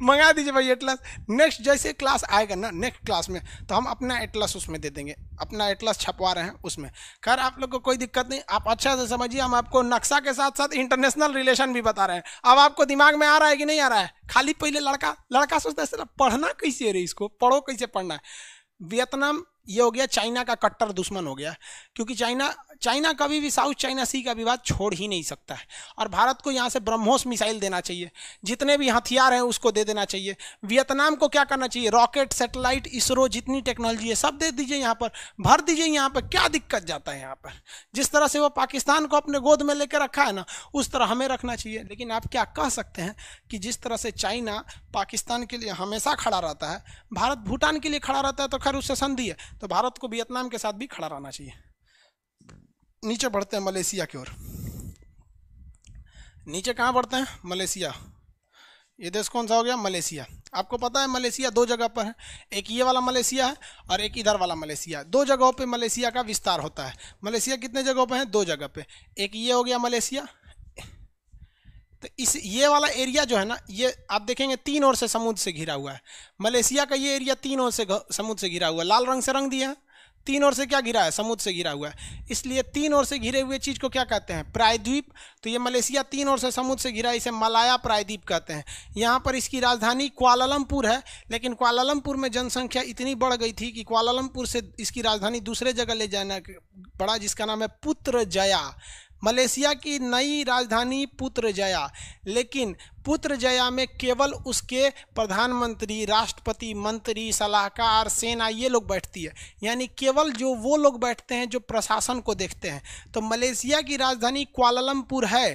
मंगा दीजिए भाई एटलस नेक्स्ट जैसे क्लास आएगा ना नेक्स्ट क्लास में तो हम अपना एटलस उसमें दे देंगे अपना एटलस छपवा रहे हैं उसमें खैर आप लोग को कोई दिक्कत नहीं आप अच्छा से समझिए हम आपको नक्शा के साथ साथ इंटरनेशनल रिलेशन भी बता रहे हैं अब आपको दिमाग में आ रहा है कि नहीं आ रहा है खाली पहले लड़का लड़का सोचता है सर पढ़ना कैसे है इसको पढ़ो कैसे पढ़ना है वियतनाम ये हो गया चाइना का कट्टर दुश्मन हो गया क्योंकि चाइना चाइना कभी भी साउथ चाइना सी का विवाद छोड़ ही नहीं सकता है और भारत को यहाँ से ब्रह्मोस मिसाइल देना चाहिए जितने भी हथियार हैं उसको दे देना चाहिए वियतनाम को क्या करना चाहिए रॉकेट सेटेलाइट इसरो जितनी टेक्नोलॉजी है सब दे दीजिए यहाँ पर भर दीजिए यहाँ पर क्या दिक्कत जाता है यहाँ पर जिस तरह से वो पाकिस्तान को अपने गोद में लेकर रखा है ना उस तरह हमें रखना चाहिए लेकिन आप क्या कह सकते हैं कि जिस तरह से चाइना पाकिस्तान के लिए हमेशा खड़ा रहता है भारत भूटान के लिए खड़ा रहता है तो खैर उससे संधि है तो भारत को वियतनाम के साथ भी खड़ा रहना चाहिए नीचे बढ़ते हैं मलेशिया की ओर नीचे कहाँ बढ़ते हैं मलेशिया ये देश कौन सा हो गया मलेशिया आपको पता है मलेशिया दो जगह पर है एक ये वाला मलेशिया है और एक इधर वाला मलेशिया दो जगहों पे मलेशिया का विस्तार होता है मलेशिया कितने जगहों पे है दो जगह पे एक ये हो गया मलेशिया तो इस ये वाला एरिया जो है ना ये आप देखेंगे तीन ओर से समुद्र से घिरा हुआ है मलेशिया का ये एरिया तीन ओर से समुद्र से घिरा हुआ है लाल रंग से रंग दिया है तीन ओर से क्या घिरा है समुद्र से घिरा हुआ है इसलिए तीन ओर से घिरे हुए चीज़ को क्या कहते हैं प्रायद्वीप तो ये मलेशिया तीन ओर से समुद्र से घिरा इसे मलाया प्रायद्वीप कहते हैं यहाँ पर इसकी राजधानी क्वालालमपुर है लेकिन क्वालालमपुर में जनसंख्या इतनी बढ़ गई थी कि क्वालालमपुर से इसकी राजधानी दूसरे जगह ले जाना पड़ा जिसका नाम है पुत्र जया मलेशिया की नई राजधानी पुत्रजया लेकिन पुत्रजया में केवल उसके प्रधानमंत्री राष्ट्रपति मंत्री सलाहकार सेना ये लोग बैठती है यानी केवल जो वो लोग बैठते हैं जो प्रशासन को देखते हैं तो मलेशिया की राजधानी क्वालमपुर है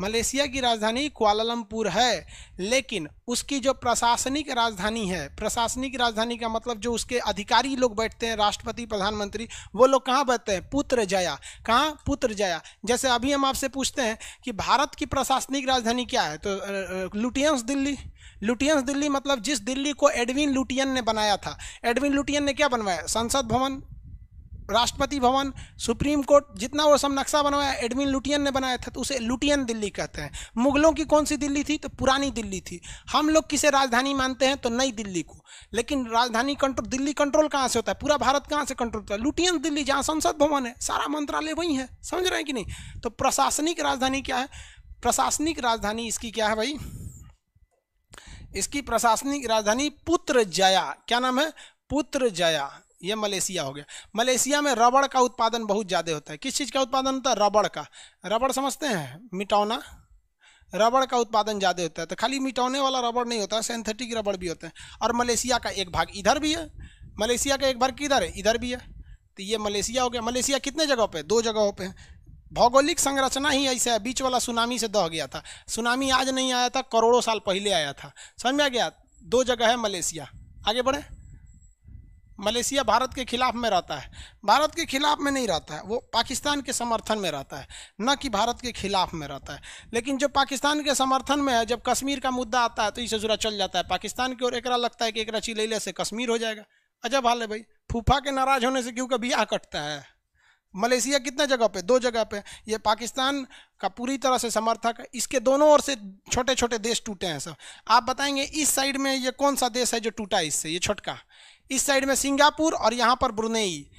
मलेशिया की राजधानी क्वालमपुर है लेकिन उसकी जो प्रशासनिक राजधानी है प्रशासनिक राजधानी का मतलब जो उसके अधिकारी लोग बैठते हैं राष्ट्रपति प्रधानमंत्री वो लोग कहाँ बैठते हैं पुत्र जया कहाँ पुत्र जया जैसे अभी हम आपसे पूछते हैं कि भारत की प्रशासनिक राजधानी क्या है तो लुटियंस दिल्ली लुटियंस दिल्ली मतलब जिस दिल्ली को एडविन लुटियन ने बनाया था एडविन लुटियन ने क्या बनवाया संसद भवन राष्ट्रपति भवन सुप्रीम कोर्ट जितना वो सब नक्शा बनवाया एडमिन लुटियन ने बनाया था तो उसे लुटियन दिल्ली कहते हैं मुगलों की कौन सी दिल्ली थी तो पुरानी दिल्ली थी हम लोग किसे राजधानी मानते हैं तो नई दिल्ली को लेकिन राजधानी कंट्रोल दिल्ली कंट्रोल कहाँ से होता है पूरा भारत कहाँ से कंट्रोल होता है लुटियन दिल्ली जहाँ संसद भवन है सारा मंत्रालय वहीं है समझ रहे हैं कि नहीं तो प्रशासनिक राजधानी क्या है प्रशासनिक राजधानी इसकी क्या है भाई इसकी प्रशासनिक राजधानी पुत्र जया क्या नाम है पुत्र जया ये मलेशिया हो गया मलेशिया में रबड़ का उत्पादन बहुत ज़्यादा होता है किस चीज़ का उत्पादन होता है रबड़ का रबड़ समझते हैं मिटौना रबड़ का उत्पादन ज़्यादा होता है तो खाली मिटौने वाला रबड़ नहीं होता है सिंथेटिक रबड़ भी होते हैं और मलेशिया का एक भाग इधर भी है मलेशिया का एक भाग किधर है इधर भी है तो ये मलेशिया हो गया मलेशिया कितने जगहों पर दो जगहों पर भौगोलिक संरचना ही ऐसा है बीच वाला सुनामी से दह गया था सुनामी आज नहीं आया था करोड़ों साल पहले आया था समझ में आ गया दो जगह है मलेशिया आगे बढ़े मलेशिया भारत के खिलाफ में रहता है भारत के खिलाफ में नहीं रहता है वो पाकिस्तान के समर्थन में रहता है न कि भारत के खिलाफ में रहता है लेकिन जो पाकिस्तान के समर्थन में है जब कश्मीर का मुद्दा आता है तो इसे जुरा चल जाता है पाकिस्तान की ओर एक लगता है कि एक चिलेले से कश्मीर हो जाएगा अजब हाल है भाई फूफा के नाराज होने से क्यों कभी आ कटता है मलेशिया कितने जगह पे दो जगह पे ये पाकिस्तान का पूरी तरह से समर्थक है इसके दोनों ओर से छोटे छोटे देश टूटे हैं सब आप बताएंगे इस साइड में ये कौन सा देश है जो टूटा इससे ये छोटका इस साइड में सिंगापुर और यहाँ पर ब्रुनेई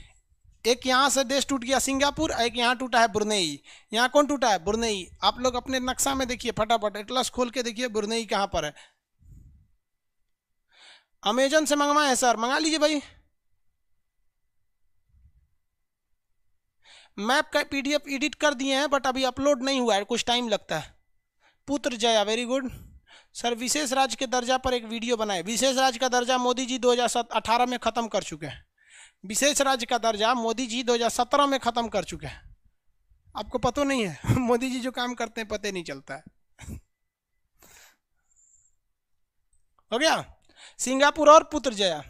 एक यहाँ से देश टूट गया सिंगापुर एक यहाँ टूटा है ब्रुनेई यहाँ कौन टूटा है ब्रुनेई आप लोग अपने नक्शा में देखिए फटाफट एटलस खोल के देखिए ब्रुनेई कहाँ पर है अमेजन से मंगवाए हैं सर मंगा लीजिए भाई मैप का पीडीएफ एडिट कर दिए हैं बट अभी अपलोड नहीं हुआ है कुछ टाइम लगता है Putrajaya very good sir विशेष राज्य के दर्जा पर एक वीडियो बनाए विशेष राज्य का दर्जा मोदी जी 2018 में ख़त्म कर चुके हैं विशेष राज्य का दर्जा मोदी जी 2017 में ख़त्म कर चुके हैं आपको पता नहीं है मोदी जी जो काम करते हैं पते नहीं चलता है हो गया सिंगापुर और Putrajaya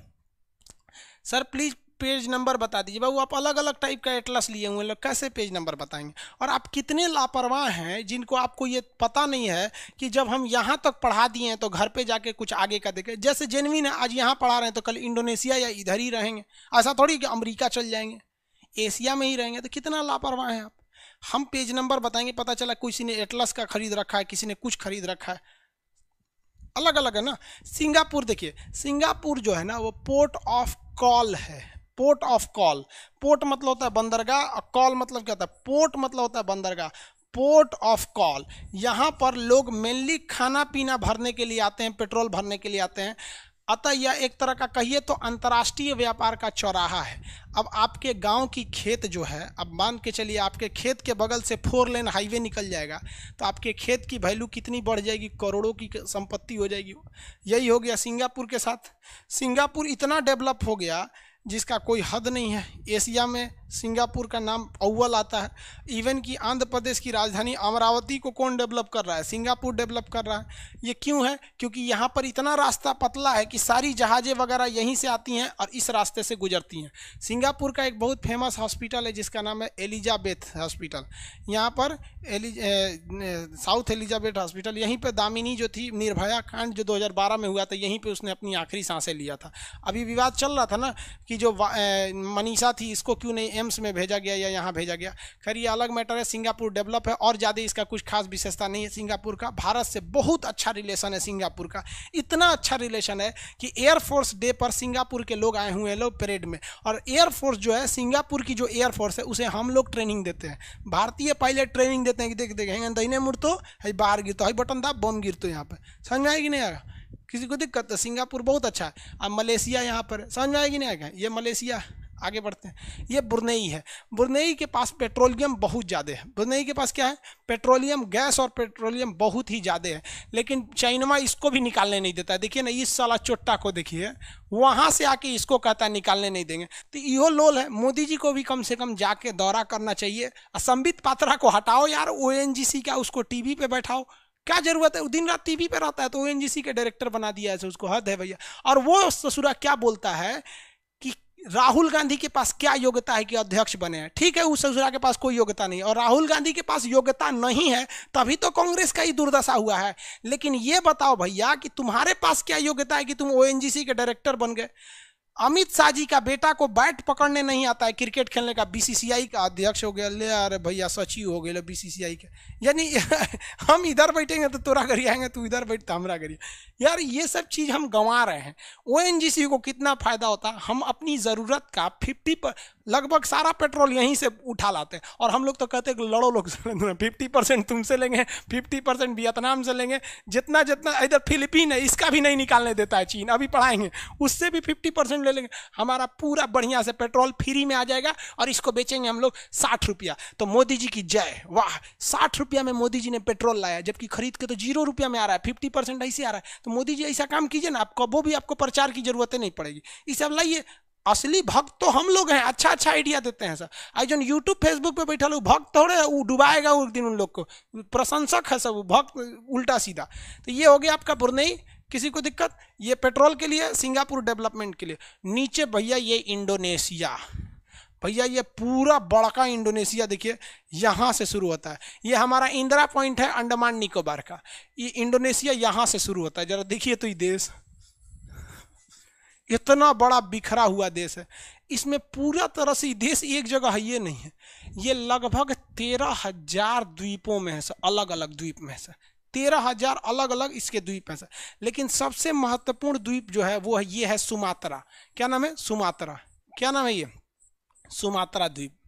sir please page number बता दीजिए बाबू आप अलग अलग टाइप का एटलस लिए हुए लोग कैसे पेज नंबर बताएंगे और आप कितने लापरवाह हैं जिनको आपको ये पता नहीं है कि जब हम यहाँ तक पढ़ा दिए हैं तो घर पे जाके कुछ आगे का देखें जैसे जेनविन है आज यहाँ पढ़ा रहे हैं तो कल इंडोनेशिया या इधर ही रहेंगे ऐसा थोड़ी कि अमरीका चल जाएंगे एशिया में ही रहेंगे तो कितना लापरवाह हैं आप हम पेज नंबर बताएंगे पता चला किसी ने एटलस का खरीद रखा है किसी ने कुछ खरीद रखा है अलग अलग है ना सिंगापुर देखिए सिंगापुर जो है ना वो पोर्ट ऑफ कॉल है पोर्ट ऑफ कॉल पोर्ट मतलब होता है बंदरगाह और कॉल मतलब क्या होता है पोर्ट मतलब होता है बंदरगाह पोर्ट ऑफ कॉल यहाँ पर लोग मेनली खाना पीना भरने के लिए आते हैं पेट्रोल भरने के लिए आते हैं अतः यह एक तरह का कहिए तो अंतर्राष्ट्रीय व्यापार का चौराहा है अब आपके गांव की खेत जो है अब मान के चलिए आपके खेत के बगल से फोर लेन हाईवे निकल जाएगा तो आपके खेत की वैल्यू कितनी बढ़ जाएगी करोड़ों की संपत्ति हो जाएगी यही हो गया सिंगापुर के साथ सिंगापुर इतना डेवलप हो गया जिसका कोई हद नहीं है एशिया में सिंगापुर का नाम अव्वल आता है इवन कि आंध्र प्रदेश की राजधानी अमरावती को कौन डेवलप कर रहा है सिंगापुर डेवलप कर रहा है ये क्यों है क्योंकि यहाँ पर इतना रास्ता पतला है कि सारी जहाज़ें वगैरह यहीं से आती हैं और इस रास्ते से गुजरती हैं सिंगापुर का एक बहुत फेमस हॉस्पिटल है जिसका नाम है एलिजाबेथ हॉस्पिटल यहाँ पर एलि साउथ एलिजाबेथ हॉस्पिटल यहीं पर दामिनी जो थी निर्भया कांड जो दो में हुआ था यहीं पर उसने अपनी आखिरी सांसें लिया था अभी विवाद चल रहा था ना कि कि जो मनीषा थी इसको क्यों नहीं एम्स में भेजा गया या यहाँ भेजा गया खैर ये अलग मैटर है सिंगापुर डेवलप है और ज़्यादा इसका कुछ खास विशेषता नहीं है सिंगापुर का भारत से बहुत अच्छा रिलेशन है सिंगापुर का इतना अच्छा रिलेशन है कि एयरफोर्स डे पर सिंगापुर के लोग आए हुए हैं लोग परेड में और एयरफोर्स जो है सिंगापुर की जो एयरफोर्स है उसे हम लोग ट्रेनिंग देते हैं भारतीय पायलट ट्रेनिंग देते हैं कि देख देखेंगे हैंगन दहीने मुड़तो है बाहर गिरतो है बटन दाप बम गिरतो यहाँ पर समझ में आएगी नहीं आएगा किसी को दिक्कत है सिंगापुर बहुत अच्छा है अब मलेशिया यहाँ पर समझ में आएगी नहीं आएगा ये मलेशिया आगे बढ़ते हैं ये बुरनेई है बुरनेई के पास पेट्रोलियम बहुत ज़्यादा है बुरनेई के पास क्या है पेट्रोलियम गैस और पेट्रोलियम बहुत ही ज़्यादा है लेकिन चाइनवा इसको भी निकालने नहीं देता देखिए ना इस साला चोट्टा को देखिए वहाँ से आके इसको कहता है निकालने नहीं देंगे तो यो लोल है मोदी जी को भी कम से कम जाके दौरा करना चाहिए असंबित पात्रा को हटाओ यार ओ का उसको टी वी बैठाओ क्या जरूरत है वो दिन रात टीवी पे रहता है तो ओ के डायरेक्टर बना दिया है उसको हद है भैया और वो ससुरा क्या बोलता है कि राहुल गांधी के पास क्या योग्यता है कि अध्यक्ष बने हैं ठीक है उस ससुरा के पास कोई योग्यता नहीं और राहुल गांधी के पास योग्यता नहीं है तभी तो कांग्रेस का ही दुर्दशा हुआ है लेकिन ये बताओ भैया कि तुम्हारे पास क्या योग्यता है कि तुम ओ के डायरेक्टर बन गए अमित शाह जी का बेटा को बैट पकड़ने नहीं आता है क्रिकेट खेलने का बीसीसीआई का अध्यक्ष हो गया ले अरे भैया सचिव हो गए बीसीसीआई के यानी हम इधर बैठेंगे तो तोरा करी आएंगे तू इधर बैठ तो हमारा करी यार ये सब चीज़ हम गंवा रहे हैं ओ को कितना फ़ायदा होता हम अपनी ज़रूरत का फिफ्टी पर लगभग सारा पेट्रोल यहीं से उठा लाते हैं और हम लोग तो कहते हैं लड़ो लोग फिफ्टी परसेंट तुमसे लेंगे फिफ्टी परसेंट वियतनाम से लेंगे जितना जितना इधर फिलिपीन है इसका भी नहीं निकालने देता है चीन अभी पढ़ाएंगे उससे भी फिफ्टी परसेंट ले लेंगे हमारा पूरा बढ़िया से पेट्रोल फ्री में आ जाएगा और इसको बेचेंगे हम लोग साठ रुपया तो मोदी जी की जय वाह साठ रुपया में मोदी जी ने पेट्रोल लाया जबकि खरीद के तो जीरो रुपया में आ रहा है फिफ्टी परसेंट ऐसे आ रहा है तो मोदी जी ऐसा काम कीजिए ना आप कबो भी आपको प्रचार की जरूरत नहीं पड़ेगी इसे आप लाइए असली भक्त तो हम लोग हैं अच्छा अच्छा आइडिया देते हैं सर आई जो यूट्यूब फेसबुक पे बैठा लो भक्त थोड़े वो डुबाएगा उस दिन उन लोग को प्रशंसक है सब भक्त उल्टा सीधा तो ये हो गया आपका बुरनई किसी को दिक्कत ये पेट्रोल के लिए सिंगापुर डेवलपमेंट के लिए नीचे भैया ये इंडोनेशिया भैया ये पूरा बड़का इंडोनेशिया देखिए यहाँ से शुरू होता है ये हमारा इंदिरा पॉइंट है अंडमान निकोबार का ये इंडोनेशिया यहाँ से शुरू होता है जरा देखिए तो ये देश इतना बड़ा बिखरा हुआ देश है इसमें पूरा तरह से देश एक जगह है ये नहीं है ये लगभग तेरह हजार द्वीपों में है सर अलग अलग द्वीप में है सर तेरह हजार अलग अलग इसके द्वीप हैं सर लेकिन सबसे महत्वपूर्ण द्वीप जो है वो है ये है सुमात्रा क्या नाम है सुमात्रा क्या नाम है ये सुमात्रा द्वीप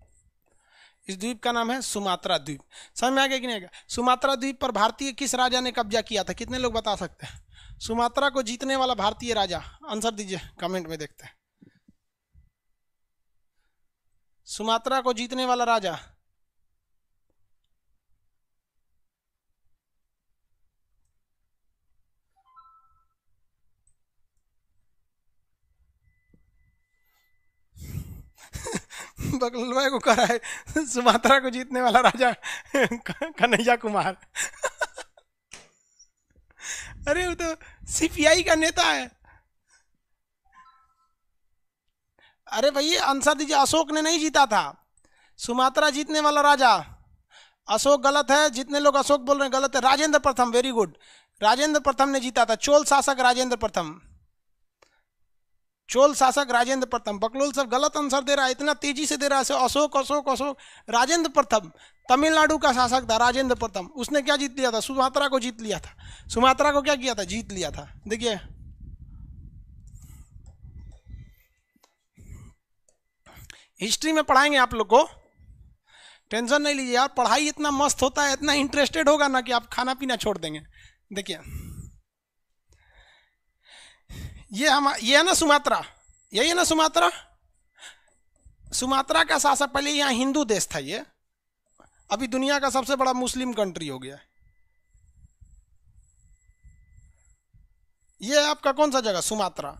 इस द्वीप का नाम है सुमात्रा द्वीप समझ में आ गया कि नहीं आ गया सुमात्रा द्वीप पर भारतीय किस राजा ने कब्जा किया था कितने लोग बता सकते हैं सुमात्रा को जीतने वाला भारतीय राजा आंसर दीजिए कमेंट में देखते हैं सुमात्रा को जीतने वाला राजा बगलवा को करा है सुमात्रा को जीतने वाला राजा कन्हैया कुमार अरे वो तो सीपीआई का नेता है अरे भैया आंसर दीजिए अशोक ने नहीं जीता था सुमात्रा जीतने वाला राजा अशोक गलत है जितने लोग अशोक बोल रहे हैं गलत है राजेंद्र प्रथम वेरी गुड राजेंद्र प्रथम ने जीता था चोल शासक राजेंद्र प्रथम चोल शासक राजेंद्र प्रथम बकलोल सब गलत आंसर दे रहा है इतना तेजी से दे रहा है अशोक अशोक अशोक राजेंद्र प्रथम तमिलनाडु का शासक था राजेंद्र प्रथम उसने क्या जीत लिया था सुमात्रा को जीत लिया था सुमात्रा को क्या किया था जीत लिया था देखिए हिस्ट्री में पढ़ाएंगे आप लोग को टेंशन नहीं लीजिए यार पढ़ाई इतना मस्त होता है इतना इंटरेस्टेड होगा ना कि आप खाना पीना छोड़ देंगे देखिए ये हम ये है ना सुमात्रा यही है ना सुमात्रा सुमात्रा का शासक पहले यहाँ हिंदू देश था ये अभी दुनिया का सबसे बड़ा मुस्लिम कंट्री हो गया ये आपका कौन सा जगह सुमात्रा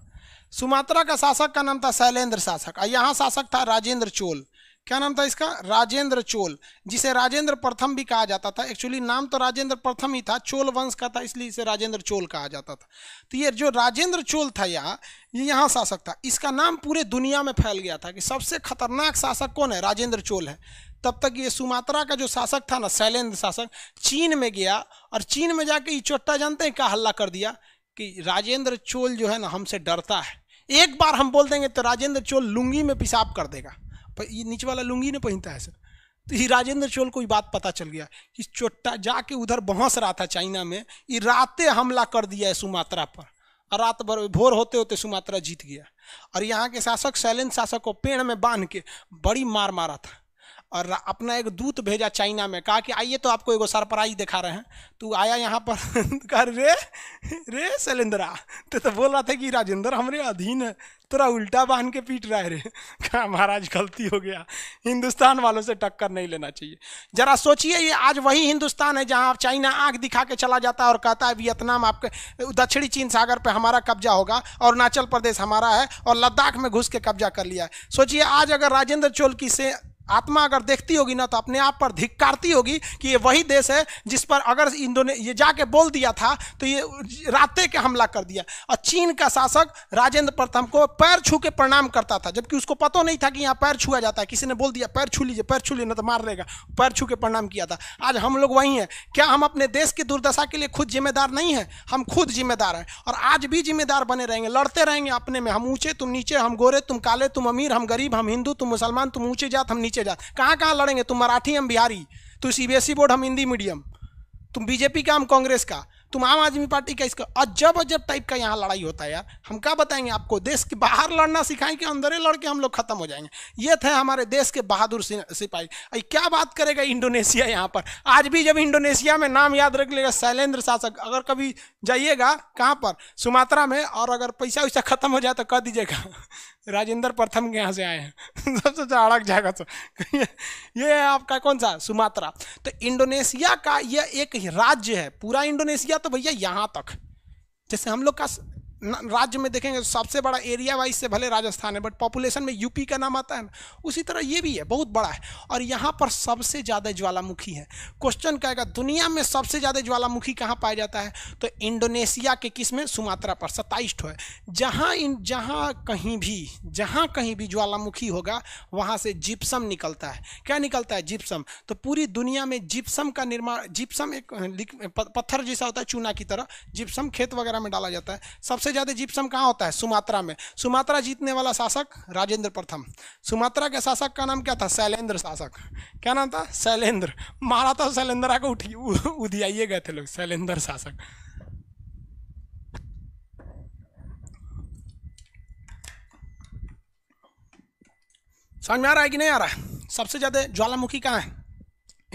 सुमात्रा का शासक का नाम था शैलेंद्र शासक और यहाँ शासक था राजेंद्र चोल क्या नाम था इसका राजेंद्र चोल जिसे राजेंद्र प्रथम भी कहा जाता था एक्चुअली नाम तो राजेंद्र प्रथम ही था चोल वंश का था इसलिए इसे राजेंद्र चोल कहा जाता था तो ये जो राजेंद्र चोल था यहाँ ये यहाँ शासक था इसका नाम पूरे दुनिया में फैल गया था कि सबसे खतरनाक शासक कौन है राजेंद्र चोल है तब तक ये सुमात्रा का जो शासक था ना शैलेंद्र शासक चीन में गया और चीन में जाके ये चोट्टा जानते हैं क्या हल्ला कर दिया कि राजेंद्र चोल जो है ना हमसे डरता है एक बार हम बोल देंगे तो राजेंद्र चोल लुंगी में पेशाब कर देगा ये नीचे वाला लुंगी नहीं पहनता है सर तो ये राजेंद्र चोल को ये बात पता चल गया कि चोट्टा जाके उधर बहस रहा था चाइना में ये रातें हमला कर दिया है सुमात्रा पर और रात भर भोर होते होते सुमात्रा जीत गया और यहाँ के शासक शैलेंद्र शासक को पेड़ में बांध के बड़ी मार मारा था और अपना एक दूत भेजा चाइना में कहा कि आइए तो आपको एगो सरप्राइज दिखा रहे हैं तू आया यहाँ पर कहा रे रे शैलेंद्रा तो, तो बोल रहा था कि राजेंद्र हमारे अधीन है तोरा उल्टा बांध के पीट रहा है रे कहा महाराज गलती हो गया हिंदुस्तान वालों से टक्कर नहीं लेना चाहिए जरा सोचिए ये आज वही हिंदुस्तान है जहाँ चाइना आँख दिखा के चला जाता है और कहता है वियतनाम आपके दक्षिणी चीन सागर पर हमारा कब्जा होगा और अरुणाचल प्रदेश हमारा है और लद्दाख में घुस के कब्जा कर लिया है सोचिए आज अगर राजेंद्र चोल की से आत्मा अगर देखती होगी ना तो अपने आप पर धिक्कारती होगी कि ये वही देश है जिस पर अगर इंडोने ये जाके बोल दिया था तो ये रातें के हमला कर दिया और चीन का शासक राजेंद्र प्रथम को पैर छू के प्रणाम करता था जबकि उसको पता नहीं था कि यहाँ पैर छुआ जाता है किसी ने बोल दिया पैर छू लीजिए पैर छू लीजिए तो मार लेगा पैर छू के प्रणाम किया था आज हम लोग वही हैं क्या हम अपने देश की दुर्दशा के लिए खुद जिम्मेदार नहीं है हम खुद जिम्मेदार हैं और आज भी जिम्मेदार बने रहेंगे लड़ते रहेंगे अपने में हम ऊँचे तुम नीचे हम गोरे तुम काले तुम अमीर हम गरीब हम हिंदू तुम मुसलमान तुम ऊँचे जात हम नीचे पीछे जा कहाँ कहाँ लड़ेंगे तुम मराठी हम बिहारी तुम तो सी e बोर्ड हम हिंदी मीडियम तुम बीजेपी का हम कांग्रेस का तुम आम आदमी पार्टी का इसका अजब अजब टाइप का यहाँ लड़ाई होता है यार हम क्या बताएंगे आपको देश के बाहर लड़ना सिखाएं कि अंदर ही लड़के हम लोग खत्म हो जाएंगे ये थे हमारे देश के बहादुर सिपाही अरे क्या बात करेगा इंडोनेशिया यहाँ पर आज भी जब इंडोनेशिया में नाम याद रख लेगा शैलेंद्र शासक अगर कभी जाइएगा कहाँ पर सुमात्रा में और अगर पैसा वैसा खत्म हो जाए तो कह दीजिएगा राजेंद्र प्रथम के यहाँ से आए हैं सबसे अड़क जाएगा तो ये है आपका कौन सा सुमात्रा तो इंडोनेशिया का यह एक राज्य है पूरा इंडोनेशिया तो भैया यहाँ तक जैसे हम लोग का राज्य में देखेंगे तो सबसे बड़ा एरिया वाइज से भले राजस्थान है बट पॉपुलेशन में यूपी का नाम आता है ना उसी तरह ये भी है बहुत बड़ा है और यहाँ पर सबसे ज़्यादा ज्वालामुखी है क्वेश्चन कहेगा दुनिया में सबसे ज़्यादा ज्वालामुखी कहाँ पाया जाता है तो इंडोनेशिया के किस में सुमात्रा पर सत्ताईस है जहाँ इन जहाँ कहीं भी जहाँ कहीं भी ज्वालामुखी होगा वहाँ से जिप्सम निकलता है क्या निकलता है जिप्सम तो पूरी दुनिया में जिप्सम का निर्माण जिप्सम एक पत्थर जैसा होता है चूना की तरह जिप्सम खेत वगैरह में डाला जाता है सबसे सबसे ज़्यादा जिप्सम कहाँ होता है सुमात्रा में सुमात्रा जीतने वाला शासक राजेंद्र प्रथम सुमात्रा के शासक का नाम क्या था शैलेंद्र शासक क्या नाम था शैलेंद्र मारा था शैलेंद्रा को उठी उधियाइए गए थे लोग शैलेंद्र शासक समझ में आ रहा है कि नहीं आ रहा है सबसे ज़्यादा ज्वालामुखी कहाँ है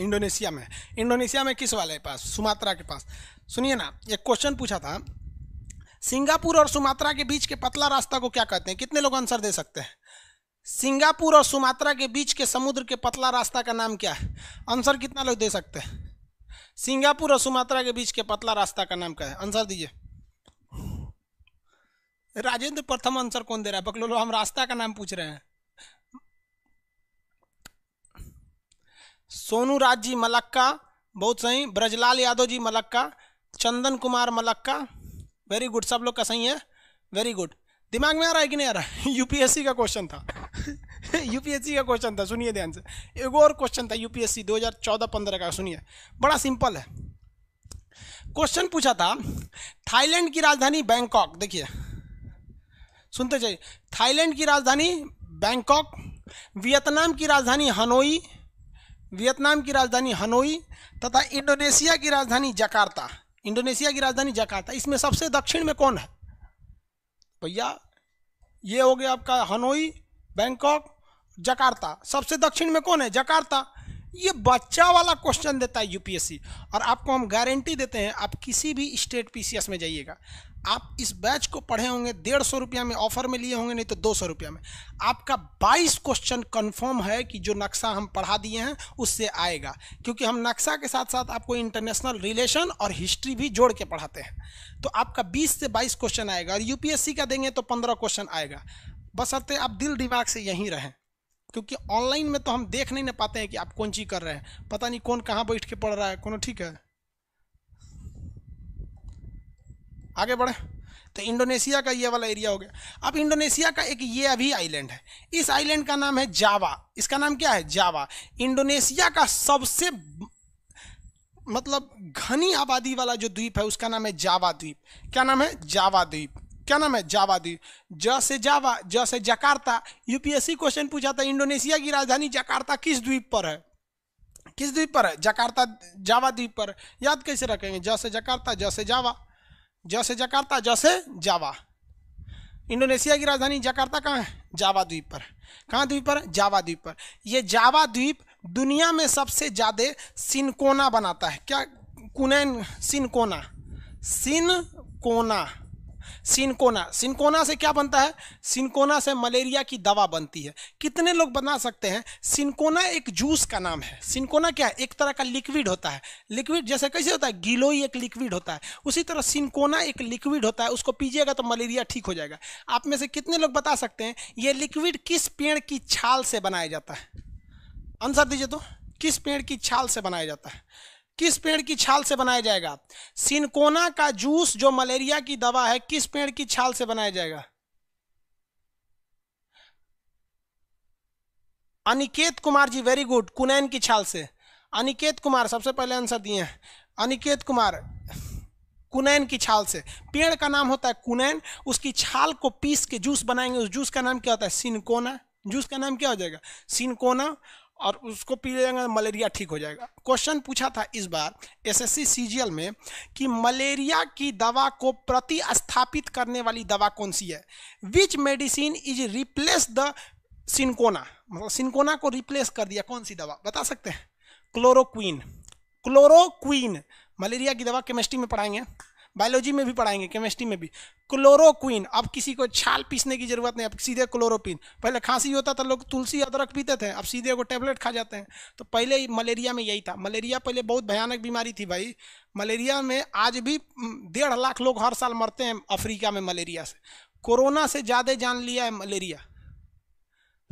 इंडोनेशिया में इंडोनेशिया में किस वाले पास सुमात्रा के पास सुनिए ना एक क्वेश्चन पूछा था सिंगापुर और सुमात्रा के बीच के पतला रास्ता को क्या कहते हैं कितने लोग आंसर दे सकते हैं सिंगापुर और सुमात्रा के बीच के समुद्र के पतला रास्ता का नाम क्या है आंसर कितना लोग दे सकते हैं सिंगापुर और सुमात्रा के बीच के पतला रास्ता का नाम क्या है आंसर दीजिए राजेंद्र प्रथम आंसर कौन दे रहा है बकलोलो हम रास्ता का नाम पूछ रहे हैं सोनू राज जी मलक्का बहुत सही Brajlal Yadav ji Malacca Chandan Kumar Malacca very good सब लोग का सही है वेरी गुड दिमाग में आ रहा है कि नहीं आ रहा यूपीएससी का क्वेश्चन था यूपीएससी का क्वेश्चन था सुनिए ध्यान से एक और क्वेश्चन था यूपीएससी 2014-15 का सुनिए बड़ा सिंपल है क्वेश्चन पूछा था थाईलैंड की राजधानी बैंकॉक देखिए सुनते जाइए थाईलैंड की राजधानी बैंकॉक वियतनाम की राजधानी हनोई वियतनाम की राजधानी हनोई तथा इंडोनेशिया की राजधानी जकार्ता इंडोनेशिया की राजधानी जकार्ता इसमें सबसे दक्षिण में कौन है भैया ये हो गया आपका हनोई बैंकॉक जकार्ता सबसे दक्षिण में कौन है जकार्ता ये बच्चा वाला क्वेश्चन देता है यूपीएससी और आपको हम गारंटी देते हैं आप किसी भी स्टेट पीसीएस में जाइएगा आप इस बैच को पढ़े होंगे डेढ़ सौ रुपया में ऑफर में लिए होंगे नहीं तो दो सौ रुपया में आपका बाईस क्वेश्चन कन्फर्म है कि जो नक्शा हम पढ़ा दिए हैं उससे आएगा क्योंकि हम नक्शा के साथ साथ आपको इंटरनेशनल रिलेशन और हिस्ट्री भी जोड़ के पढ़ाते हैं तो आपका बीस से बाईस क्वेश्चन आएगा और यूपीएससी का देंगे तो पंद्रह क्वेश्चन आएगा बस अतः आप दिल दिमाग से यहीं रहें क्योंकि ऑनलाइन में तो हम देख नहीं ना पाते हैं कि आप कौन चीज़ कर रहे हैं पता नहीं कौन कहाँ बैठ के पढ़ रहा है कौन ठीक है आगे बढ़े तो इंडोनेशिया का ये वाला एरिया हो गया अब इंडोनेशिया का एक ये अभी आइलैंड है इस आइलैंड का नाम है जावा इसका नाम क्या है जावा इंडोनेशिया का सबसे मतलब घनी आबादी वाला जो द्वीप है उसका नाम है जावा द्वीप क्या नाम है जावा द्वीप क्या नाम है जावा द्वीप ज से जावा ज से जकार्ता यूपीएससी क्वेश्चन पूछा था इंडोनेशिया की राजधानी जकार्ता किस द्वीप पर है किस द्वीप पर है जकार्ता जावा द्वीप पर याद कैसे रखेंगे ज से जकार्ता ज से जावा जैसे जकार्ता जैसे जावा इंडोनेशिया की राजधानी जकार्ता कहाँ है जावा द्वीप पर कहाँ द्वीप पर जावा द्वीप पर यह जावा द्वीप दुनिया में सबसे ज़्यादा सिनकोना बनाता है क्या कुनैन सिनकोना सिनकोना सिनकोना सिनकोना से क्या बनता है सिनकोना से मलेरिया की दवा बनती है कितने लोग बना सकते हैं सिनकोना एक जूस का नाम है सिनकोना क्या है एक तरह का लिक्विड होता है लिक्विड जैसे कैसे होता है गिलोई एक लिक्विड होता है उसी तरह सिनकोना एक लिक्विड होता है उसको पीजिएगा तो मलेरिया ठीक हो जाएगा आप में से कितने लोग बता सकते हैं ये लिक्विड किस पेड़ की छाल से बनाया जाता है आंसर दीजिए तो किस पेड़ की छाल से बनाया जाता है किस पेड़ की छाल से बनाया जाएगा सिनकोना का जूस जो मलेरिया की दवा है किस पेड़ की छाल से बनाया जाएगा अनिकेत कुमार जी वेरी गुड कुनैन की छाल से अनिकेत कुमार सबसे पहले आंसर दिए हैं अनिकेत कुमार कुनैन की छाल से पेड़ का नाम होता है कुनैन उसकी छाल को पीस के जूस बनाएंगे उस जूस का नाम क्या होता है सिनकोना जूस का नाम क्या हो जाएगा सिनकोना और उसको पी लेंगे मलेरिया ठीक हो जाएगा क्वेश्चन पूछा था इस बार एसएससी सीजीएल में कि मलेरिया की दवा को प्रतिस्थापित करने वाली दवा कौन सी है which medicine is replace the cinchona मतलब सिंकोना को रिप्लेस कर दिया कौन सी दवा बता सकते हैं क्लोरोक्वीन क्लोरोक्वीन मलेरिया की दवा केमिस्ट्री में पढ़ाएंगे बायोलॉजी में भी पढ़ाएंगे केमिस्ट्री में भी क्लोरोक्वीन अब किसी को छाल पीसने की जरूरत नहीं अब सीधे क्लोरोपिन पहले खांसी होता था लोग तुलसी अदरक पीते थे अब सीधे वो टेबलेट खा जाते हैं तो पहले मलेरिया में यही था मलेरिया पहले बहुत भयानक बीमारी थी भाई मलेरिया में आज भी डेढ़ लाख लोग हर साल मरते हैं अफ्रीका में मलेरिया से कोरोना से ज़्यादा जान लिया है मलेरिया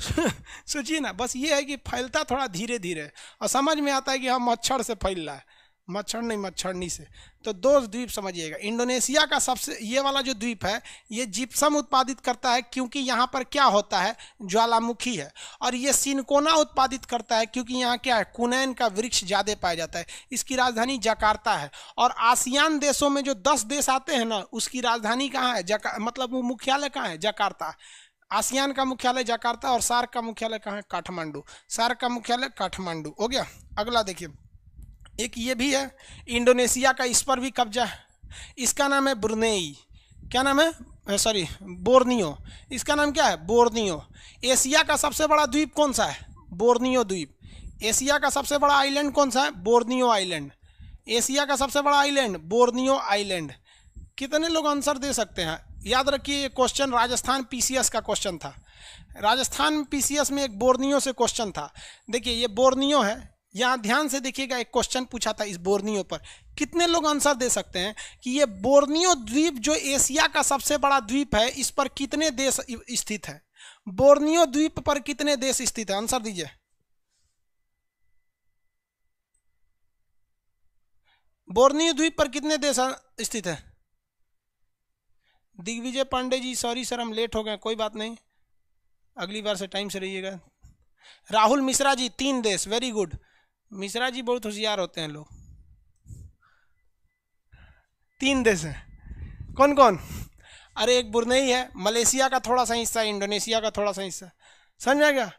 सोचिए ना बस ये है कि फैलता थोड़ा धीरे धीरे और समझ में आता है कि हम मच्छर से फैल रहा है नहीं मच्छरनी से तो दो द्वीप समझिएगा इंडोनेशिया का सबसे ये वाला जो द्वीप है ये जिप्सम उत्पादित करता है क्योंकि यहाँ पर क्या होता है ज्वालामुखी है और ये सिनकोना उत्पादित करता है क्योंकि यहाँ क्या है कुनैन का वृक्ष ज़्यादा पाया जाता है इसकी राजधानी जकार्ता है और आसियान देशों में जो दस देश आते हैं ना उसकी राजधानी कहाँ है जका मतलब वो मुख्यालय कहाँ है जकार्ता आसियान का मुख्यालय जकार्ता और सार्क का मुख्यालय कहाँ है काठमांडू सार्क का मुख्यालय काठमांडू हो गया अगला देखिए एक ये भी है इंडोनेशिया का इस पर भी कब्जा है इसका नाम है ब्रुनेई क्या नाम है सॉरी बोर्नियो इसका नाम क्या है बोर्नियो एशिया का सबसे बड़ा द्वीप कौन सा है बोर्नियो द्वीप एशिया का सबसे बड़ा आइलैंड कौन सा है बोर्नियो आइलैंड एशिया का सबसे बड़ा आइलैंड बोर्नियो आइलैंड कितने लोग आंसर दे सकते हैं याद रखिए ये क्वेश्चन राजस्थान पीसीएस का क्वेश्चन था राजस्थान पीसीएस में एक बोर्नियो से क्वेश्चन था देखिए ये बोर्नियो है यहां ध्यान से देखिएगा एक क्वेश्चन पूछा था इस बोर्नियो पर कितने लोग आंसर दे सकते हैं कि ये बोर्नियो द्वीप जो एशिया का सबसे बड़ा द्वीप है इस पर कितने देश स्थित है बोर्नियो द्वीप पर कितने देश स्थित है आंसर दीजिए बोर्नियो द्वीप पर कितने देश स्थित है दिग्विजय पांडे जी सॉरी सर हम लेट हो गए कोई बात नहीं अगली बार से टाइम से रहिएगा राहुल मिश्रा जी तीन देश वेरी गुड मिश्रा जी बहुत होशियार होते हैं लोग तीन देश हैं कौन कौन अरे एक बुरनई है मलेशिया का थोड़ा सा हिस्सा इंडोनेशिया का थोड़ा सा हिस्सा समझ गया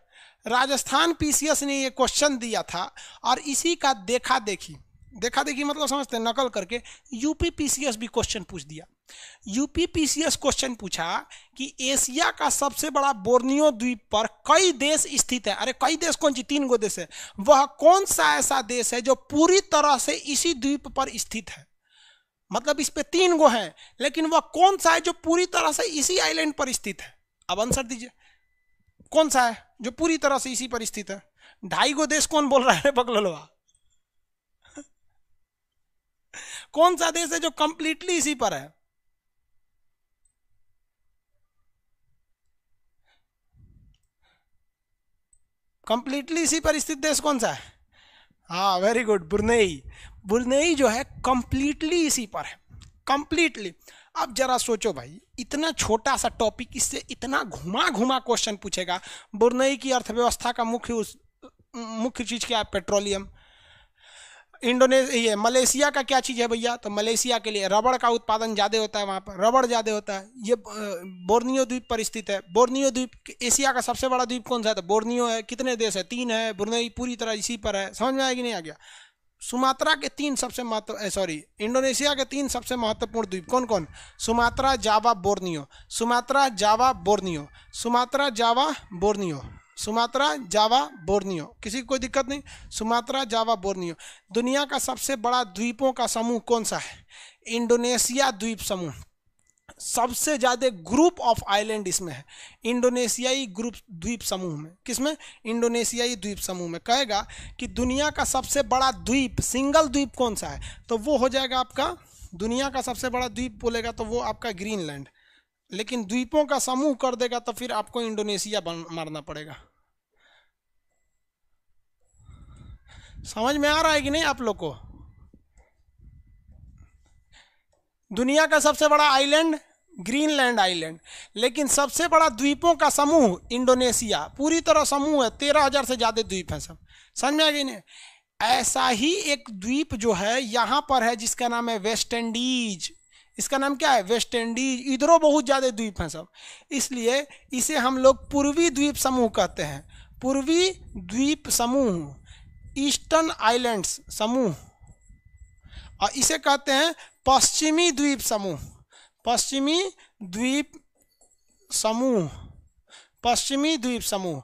राजस्थान पीसीएस ने ये क्वेश्चन दिया था और इसी का देखा देखी देखा देखी मतलब समझते हैं नकल करके यूपी पीसीएस भी क्वेश्चन पूछ दिया यूपीपीसीएस क्वेश्चन पूछा कि एशिया का सबसे बड़ा बोर्नियो द्वीप पर कई देश स्थित है अरे कई देश कौन सी तीन गो देश है वह कौन सा ऐसा देश है जो पूरी तरह से इसी द्वीप पर स्थित है मतलब इस पे तीन गो है लेकिन वह कौन सा है जो पूरी तरह से इसी आइलैंड पर स्थित है अब आंसर दीजिए कौन सा है जो पूरी तरह से इसी पर स्थित है ढाई गो देश कौन बोल रहा है बगलोलवा कौन सा देश है जो कंप्लीटली इसी पर है कंप्लीटली इसी परिस्थित देश कौन सा है हाँ वेरी गुड बुरनेई बुरनेई जो है कंप्लीटली इसी पर है कंप्लीटली अब जरा सोचो भाई इतना छोटा सा टॉपिक इससे इतना घुमा घुमा क्वेश्चन पूछेगा बुरनेई की अर्थव्यवस्था का मुख्य उस मुख्य चीज़ क्या है पेट्रोलियम इंडोनेशिया मलेशिया का क्या चीज़ है भैया तो मलेशिया के लिए रबड़ का उत्पादन ज़्यादा होता है वहाँ पर रबड़ ज़्यादा होता है ये बोर्नियो द्वीप पर स्थित है बोर्नियो द्वीप एशिया का सबसे बड़ा द्वीप कौन सा है तो बोर्नियो है कितने देश है तीन है ब्रुनई पूरी तरह इसी पर है समझ में आएगी नहीं आ गया सुमात्रा के तीन सबसे महत्व सॉरी इंडोनेशिया के तीन सबसे महत्वपूर्ण द्वीप कौन कौन Sumatra Java Borneo Sumatra Java Borneo Sumatra Java Borneo Sumatra Java Borneo किसी कोई दिक्कत नहीं सुमात्रा जावा बोर्नियो दुनिया का सबसे बड़ा द्वीपों का समूह कौन सा है इंडोनेशिया द्वीप समूह सबसे ज़्यादा ग्रुप ऑफ आइलैंड इसमें है इंडोनेशियाई ग्रुप द्वीप समूह में किसमें इंडोनेशियाई द्वीप समूह में कहेगा कि दुनिया का सबसे बड़ा द्वीप सिंगल द्वीप कौन सा है तो वो हो जाएगा आपका दुनिया का सबसे बड़ा द्वीप बोलेगा तो वो आपका ग्रीनलैंड लेकिन द्वीपों का समूह कर देगा तो फिर आपको इंडोनेशिया मारना पड़ेगा समझ में आ रहा है कि नहीं आप लोग को दुनिया का सबसे बड़ा आइलैंड ग्रीनलैंड आइलैंड लेकिन सबसे बड़ा द्वीपों का समूह इंडोनेशिया पूरी तरह समूह है तेरह हजार से ज्यादा द्वीप हैं सब समझ में आ गई नहीं ऐसा ही एक द्वीप जो है यहां पर है जिसका नाम है वेस्ट इंडीज इसका नाम क्या है वेस्ट इंडीज इधरों बहुत ज़्यादा द्वीप हैं सब इसलिए इसे हम लोग पूर्वी द्वीप समूह कहते हैं पूर्वी द्वीप समूह ईस्टर्न आइलैंड्स समूह और इसे कहते हैं पश्चिमी द्वीप समूह पश्चिमी द्वीप समूह पश्चिमी द्वीप समूह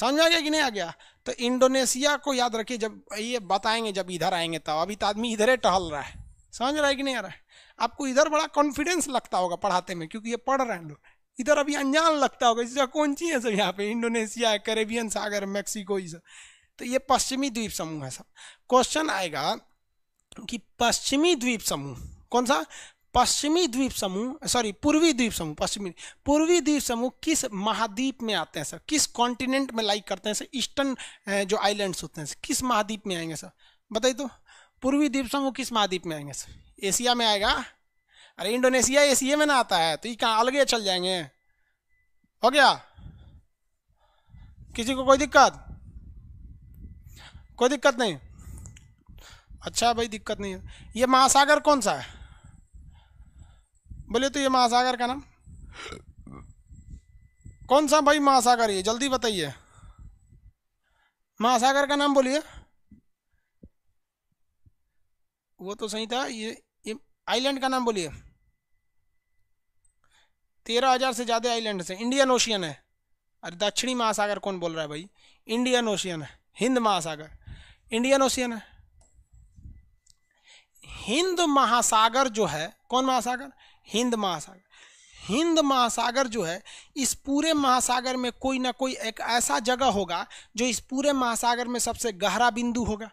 समझ आ गया कि नहीं आ गया तो इंडोनेशिया को याद रखिए जब ये बताएंगे जब इधर आएंगे तब अभी तो आदमी इधर ही टहल रहा है समझ रहा है कि नहीं आ रहा है आपको इधर बड़ा कॉन्फिडेंस लगता होगा पढ़ाते में क्योंकि ये पढ़ रहे हैं लोग इधर अभी अनजान लगता होगा इसका कौन सी है सब यहाँ पे इंडोनेशिया है करेबियन सागर मैक्सिको ये सब तो ये पश्चिमी द्वीप समूह है सब क्वेश्चन आएगा कि पश्चिमी द्वीप समूह कौन सा पश्चिमी द्वीप समूह सॉरी पूर्वी द्वीप समूह पश्चिमी पूर्वी द्वीप समूह किस महाद्वीप में आते हैं सर किस कॉन्टिनेंट में लाइक करते हैं सर ईस्टर्न जो आइलैंड्स होते हैं किस महाद्वीप में आएंगे सर बताइए तो पूर्वी द्वीप समूह किस महाद्वीप में आएंगे सर एशिया में आएगा अरे इंडोनेशिया एशिया में ना आता है तो ये कहाँ अलग चल जाएंगे हो गया किसी को कोई दिक्कत कोई दिक्कत नहीं अच्छा भाई दिक्कत नहीं है ये महासागर कौन सा है बोले तो ये महासागर का नाम कौन सा भाई महासागर ये जल्दी बताइए महासागर का नाम बोलिए वो तो सही था ये आइलैंड का नाम बोलिए तेरह हजार से ज़्यादा आइलैंड है इंडियन ओशियन है अरे दक्षिणी महासागर कौन बोल रहा है भाई इंडियन ओशियन है हिंद महासागर इंडियन ओशियन है हिंद महासागर जो है कौन महासागर हिंद महासागर हिंद महासागर जो है इस पूरे महासागर में कोई ना कोई एक ऐसा जगह होगा जो इस पूरे महासागर में सबसे गहरा बिंदु होगा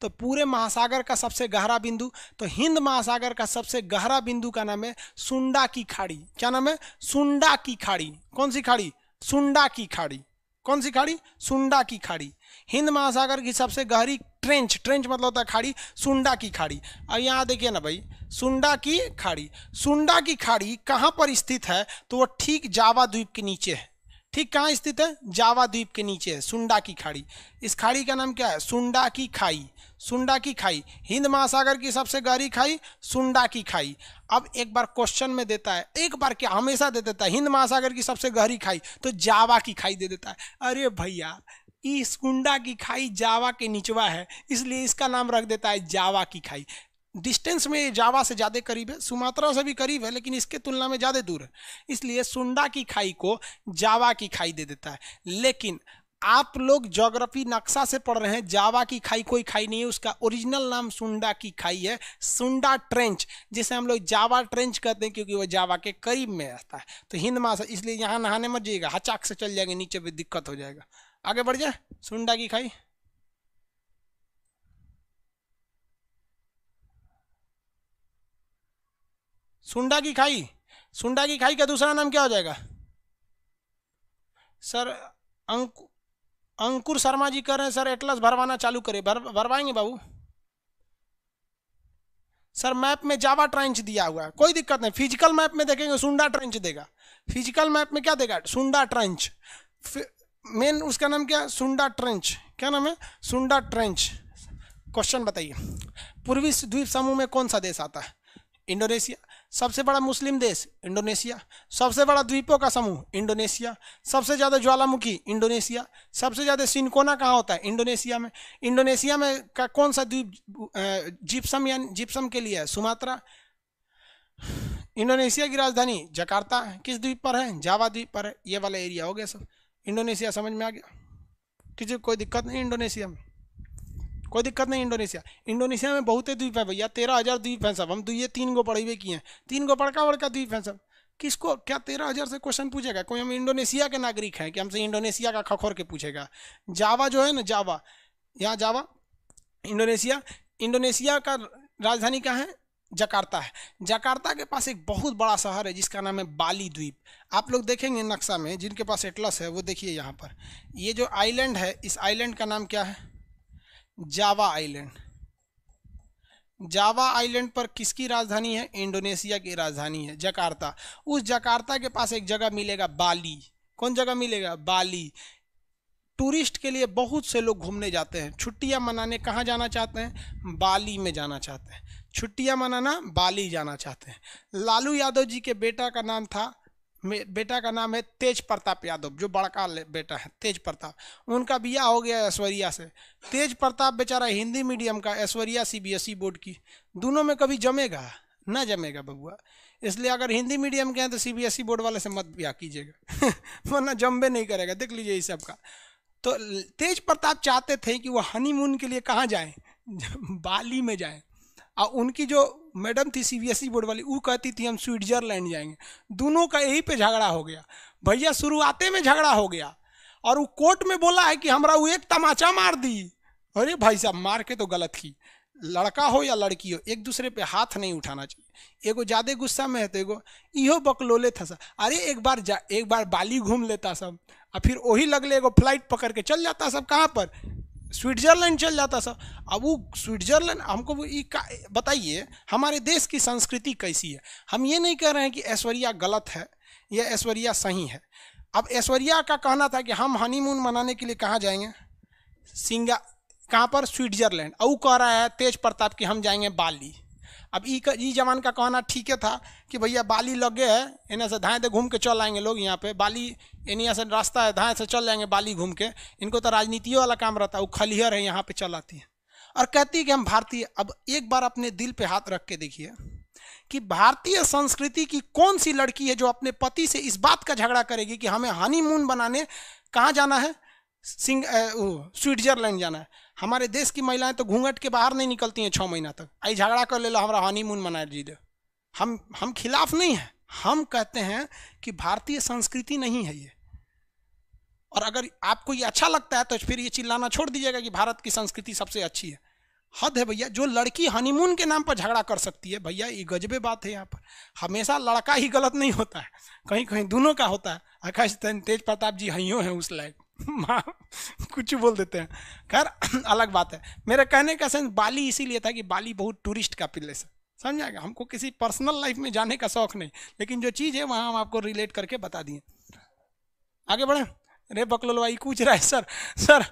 तो पूरे महासागर का सबसे गहरा बिंदु तो हिंद महासागर का सबसे गहरा बिंदु का नाम है सुंडा की खाड़ी क्या नाम है सुंडा की खाड़ी कौन सी खाड़ी सुंडा की खाड़ी कौन सी खाड़ी सुंडा की खाड़ी हिंद महासागर की सबसे गहरी ट्रेंच ट्रेंच मतलब होता है खाड़ी सुंडा की खाड़ी अब यहाँ देखिए ना भाई सुंडा की खाड़ी सुंडा की खाड़ी कहाँ पर स्थित है तो वो ठीक जावा द्वीप के नीचे है ठीक कहाँ स्थित है जावा द्वीप के नीचे है सुंडा की खाड़ी इस खाड़ी का नाम क्या है सुंडा की खाई सुंडा की खाई हिंद महासागर की सबसे गहरी खाई सुंडा की खाई अब एक बार क्वेश्चन में देता है एक बार क्या हमेशा दे देता है हिंद महासागर की सबसे गहरी खाई तो जावा की खाई दे देता है अरे भैया इस कुंडा की खाई जावा के निचवा है इसलिए इसका नाम रख देता है जावा की खाई डिस्टेंस में जावा से ज़्यादा करीब है सुमात्रा से भी करीब है लेकिन इसके तुलना में ज़्यादा दूर है इसलिए सुंडा की खाई को जावा की खाई दे देता है लेकिन आप लोग जोग्राफी नक्शा से पढ़ रहे हैं जावा की खाई कोई खाई नहीं है उसका ओरिजिनल नाम सुंडा की खाई है सुंडा ट्रेंच जिसे हम लोग जावा ट्रेंच कहते हैं क्योंकि वह जावा के करीब में रहता है तो हिंद मास इसलिए यहाँ नहाने मत जाइएगा हचाक से चल जाएंगे नीचे भी दिक्कत हो जाएगा आगे बढ़ जाए सुंडा की खाई सुंडा की खाई सुंडा की खाई का दूसरा नाम क्या हो जाएगा सर अंकु अंकुर शर्मा जी कर रहे हैं सर एटलस भरवाना चालू करे भर भरवाएंगे बाबू सर मैप में जावा ट्रेंच दिया हुआ है कोई दिक्कत नहीं फिजिकल मैप में देखेंगे सुंडा ट्रेंच देगा फिजिकल मैप में क्या देगा सुंडा ट्रेंच मेन उसका नाम क्या सुंडा ट्रेंच क्या नाम है सुंडा ट्रेंच क्वेश्चन बताइए पूर्वी द्वीप समूह में कौन सा देश आता है इंडोनेशिया सबसे बड़ा मुस्लिम देश इंडोनेशिया सबसे बड़ा द्वीपों का समूह इंडोनेशिया सबसे ज़्यादा ज्वालामुखी इंडोनेशिया सबसे ज़्यादा सिनकोना कहाँ होता है इंडोनेशिया में इंडोनेशिया में का कौन सा द्वीप जिप्सम या जिप्सम के लिए है सुमात्रा इंडोनेशिया की राजधानी जकार्ता किस द्वीप पर है जावा द्वीप पर है ये वाला एरिया हो गया सब इंडोनेशिया समझ में आ गया किसी कोई दिक्कत नहीं इंडोनेशिया में कोई दिक्कत नहीं इंडोनेशिया इंडोनेशिया में बहुत द्वीप है भैया तेरह हज़ार द्वीप हैं सब हम दुए तो तीन गो पढ़े हुए किए हैं तीन गो बड़का बड़का द्वीप हैं सब किसको क्या तेरह हज़ार से क्वेश्चन पूछेगा कोई हम इंडोनेशिया के नागरिक हैं कि हमसे इंडोनेशिया का खखोर के पूछेगा जावा जो है ना जावा यहाँ जावा इंडोनेशिया इंडोनेशिया का राजधानी क्या है जकार्ता है जकार्ता के पास एक बहुत बड़ा शहर है जिसका नाम है बाली द्वीप आप लोग देखेंगे नक्शा में जिनके पास एटलस है वो देखिए यहाँ पर ये जो आइलैंड है इस आइलैंड का नाम क्या है जावा आइलैंड जावा आइलैंड पर किसकी राजधानी है इंडोनेशिया की राजधानी है जकार्ता उस जकार्ता के पास एक जगह मिलेगा बाली कौन जगह मिलेगा बाली टूरिस्ट के लिए बहुत से लोग घूमने जाते हैं छुट्टियां मनाने कहाँ जाना चाहते हैं बाली में जाना चाहते हैं छुट्टियां मनाना बाली जाना चाहते हैं लालू यादव जी के बेटा का नाम था बेटा का नाम है तेज प्रताप यादव जो बड़का बेटा है तेज प्रताप उनका बिया हो गया ऐश्वर्या से तेज प्रताप बेचारा हिंदी मीडियम का ऐश्वर्या सीबीएसई e बोर्ड की दोनों में कभी जमेगा ना जमेगा बबुआ इसलिए अगर हिंदी मीडियम के हैं तो सीबीएसई e बोर्ड वाले से मत ब्याह कीजिएगा वरना जम्बे नहीं करेगा देख लीजिए इस सबका तो तेज प्रताप चाहते थे कि वो हनीमून के लिए कहाँ जाएँ बाली में जाएँ और उनकी जो मैडम थी सीबीएसई e बोर्ड वाली वो कहती थी हम स्विट्जरलैंड जाएंगे दोनों का यही पे झगड़ा हो गया भैया शुरुआते में झगड़ा हो गया और वो कोर्ट में बोला है कि हमारा वो एक तमाचा मार दी अरे भाई साहब मार के तो गलत की लड़का हो या लड़की हो एक दूसरे पे हाथ नहीं उठाना चाहिए एगो ज़्यादा गुस्सा में है तो एगो इहो बकलोले था सब अरे एक बार जा एक बार बाली घूम लेता सब और फिर वही लगले एगो फ्लाइट पकड़ के चल जाता सब कहाँ पर स्विट्जरलैंड चल जाता सर अब वो स्विट्जरलैंड हमको बताइए हमारे देश की संस्कृति कैसी है हम ये नहीं कह रहे हैं कि ऐश्वर्या गलत है या ऐश्वर्या सही है अब ऐश्वर्या का कहना था कि हम हनीमून मनाने के लिए कहाँ जाएंगे सिंगा कहाँ पर स्विट्जरलैंड और कह रहा है तेज प्रताप कि हम जाएंगे बाली अब ई का ई जवान का कहना ठीक है था कि भैया बाली लगे है इन्हें से धाएँ से घूम के चल आएंगे लोग यहाँ पे बाली एनिया से रास्ता है धाएँ से चल जाएंगे बाली घूम के इनको तो राजनीति वाला काम रहता है वो खलिहर है यहाँ पे चल आती है और कहती है कि हम भारतीय अब एक बार अपने दिल पर हाथ रख के देखिए कि भारतीय संस्कृति की कौन सी लड़की है जो अपने पति से इस बात का झगड़ा करेगी कि हमें हनीमून बनाने कहाँ जाना है सिंग स्विट्जरलैंड जाना है हमारे देश की महिलाएं तो घूंघट के बाहर नहीं निकलती हैं छः महीना तक आई झगड़ा कर ले लो हमारा हनीमून मना जी दे हम हम खिलाफ नहीं हैं हम कहते हैं कि भारतीय संस्कृति नहीं है ये और अगर आपको ये अच्छा लगता है तो फिर ये चिल्लाना छोड़ दीजिएगा कि भारत की संस्कृति सबसे अच्छी है हद है भैया जो लड़की हनीमून के नाम पर झगड़ा कर सकती है भैया ये गजबे बात है यहाँ पर हमेशा लड़का ही गलत नहीं होता है कहीं कहीं दोनों का होता है आकाश तेज प्रताप जी हइयों हैं उस लायक माँ कुछ बोल देते हैं खैर अलग बात है मेरे कहने का सेंस बाली इसीलिए था कि बाली बहुत टूरिस्ट का प्लेस है समझ आएगा हमको किसी पर्सनल लाइफ में जाने का शौक नहीं लेकिन जो चीज़ है वहाँ हम आपको रिलेट करके बता दिए आगे बढ़े रे बकलोल भाई पूछ रहा है सर सर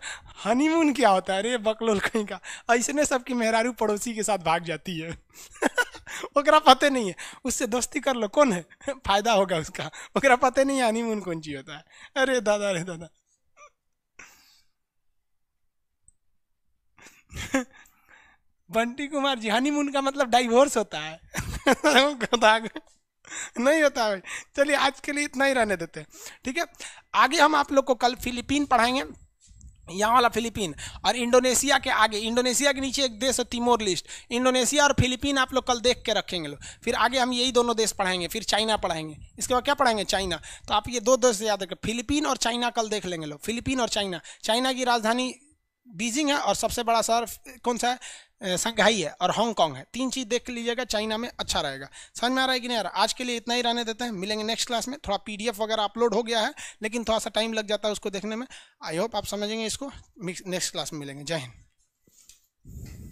हनीमून क्या होता है रे बकलोल कहीं का ऐसे सबकी मेहरारू पड़ोसी के साथ भाग जाती है ओकरा पते नहीं है उससे दोस्ती कर लो कौन है फायदा होगा उसका ओकरा पते नहीं है हनीमून कौन चीज होता है अरे दादा अरे दादा बंटी कुमार जी हनीमून का मतलब डाइवोर्स होता है तो नहीं होता है चलिए आज के लिए इतना ही रहने देते हैं ठीक है आगे हम आप लोग को कल फिलीपीन पढ़ाएंगे यहाँ वाला फिलीपीन और इंडोनेशिया के आगे इंडोनेशिया के नीचे एक देश है तिमोर लिस्ट इंडोनेशिया और फिलीपीन आप लोग कल देख के रखेंगे लोग फिर आगे हम यही दोनों देश पढ़ाएंगे फिर चाइना पढ़ाएंगे इसके बाद क्या पढ़ाएंगे चाइना तो आप ये दो देश याद रखें फिलीपीन और चाइना कल देख लेंगे लोग फिलीपीन और चाइना चाइना की राजधानी बीजिंग है और सबसे बड़ा शहर कौन सा है संघाई है और हांगकांग है तीन चीज़ देख लीजिएगा चाइना में अच्छा रहेगा समझ में आ रहा है कि नहीं यार आज के लिए इतना ही रहने देते हैं मिलेंगे नेक्स्ट क्लास में थोड़ा पीडीएफ वगैरह अपलोड हो गया है लेकिन थोड़ा सा टाइम लग जाता है उसको देखने में आई होप आप समझेंगे इसको नेक्स्ट क्लास में मिलेंगे जय हिंद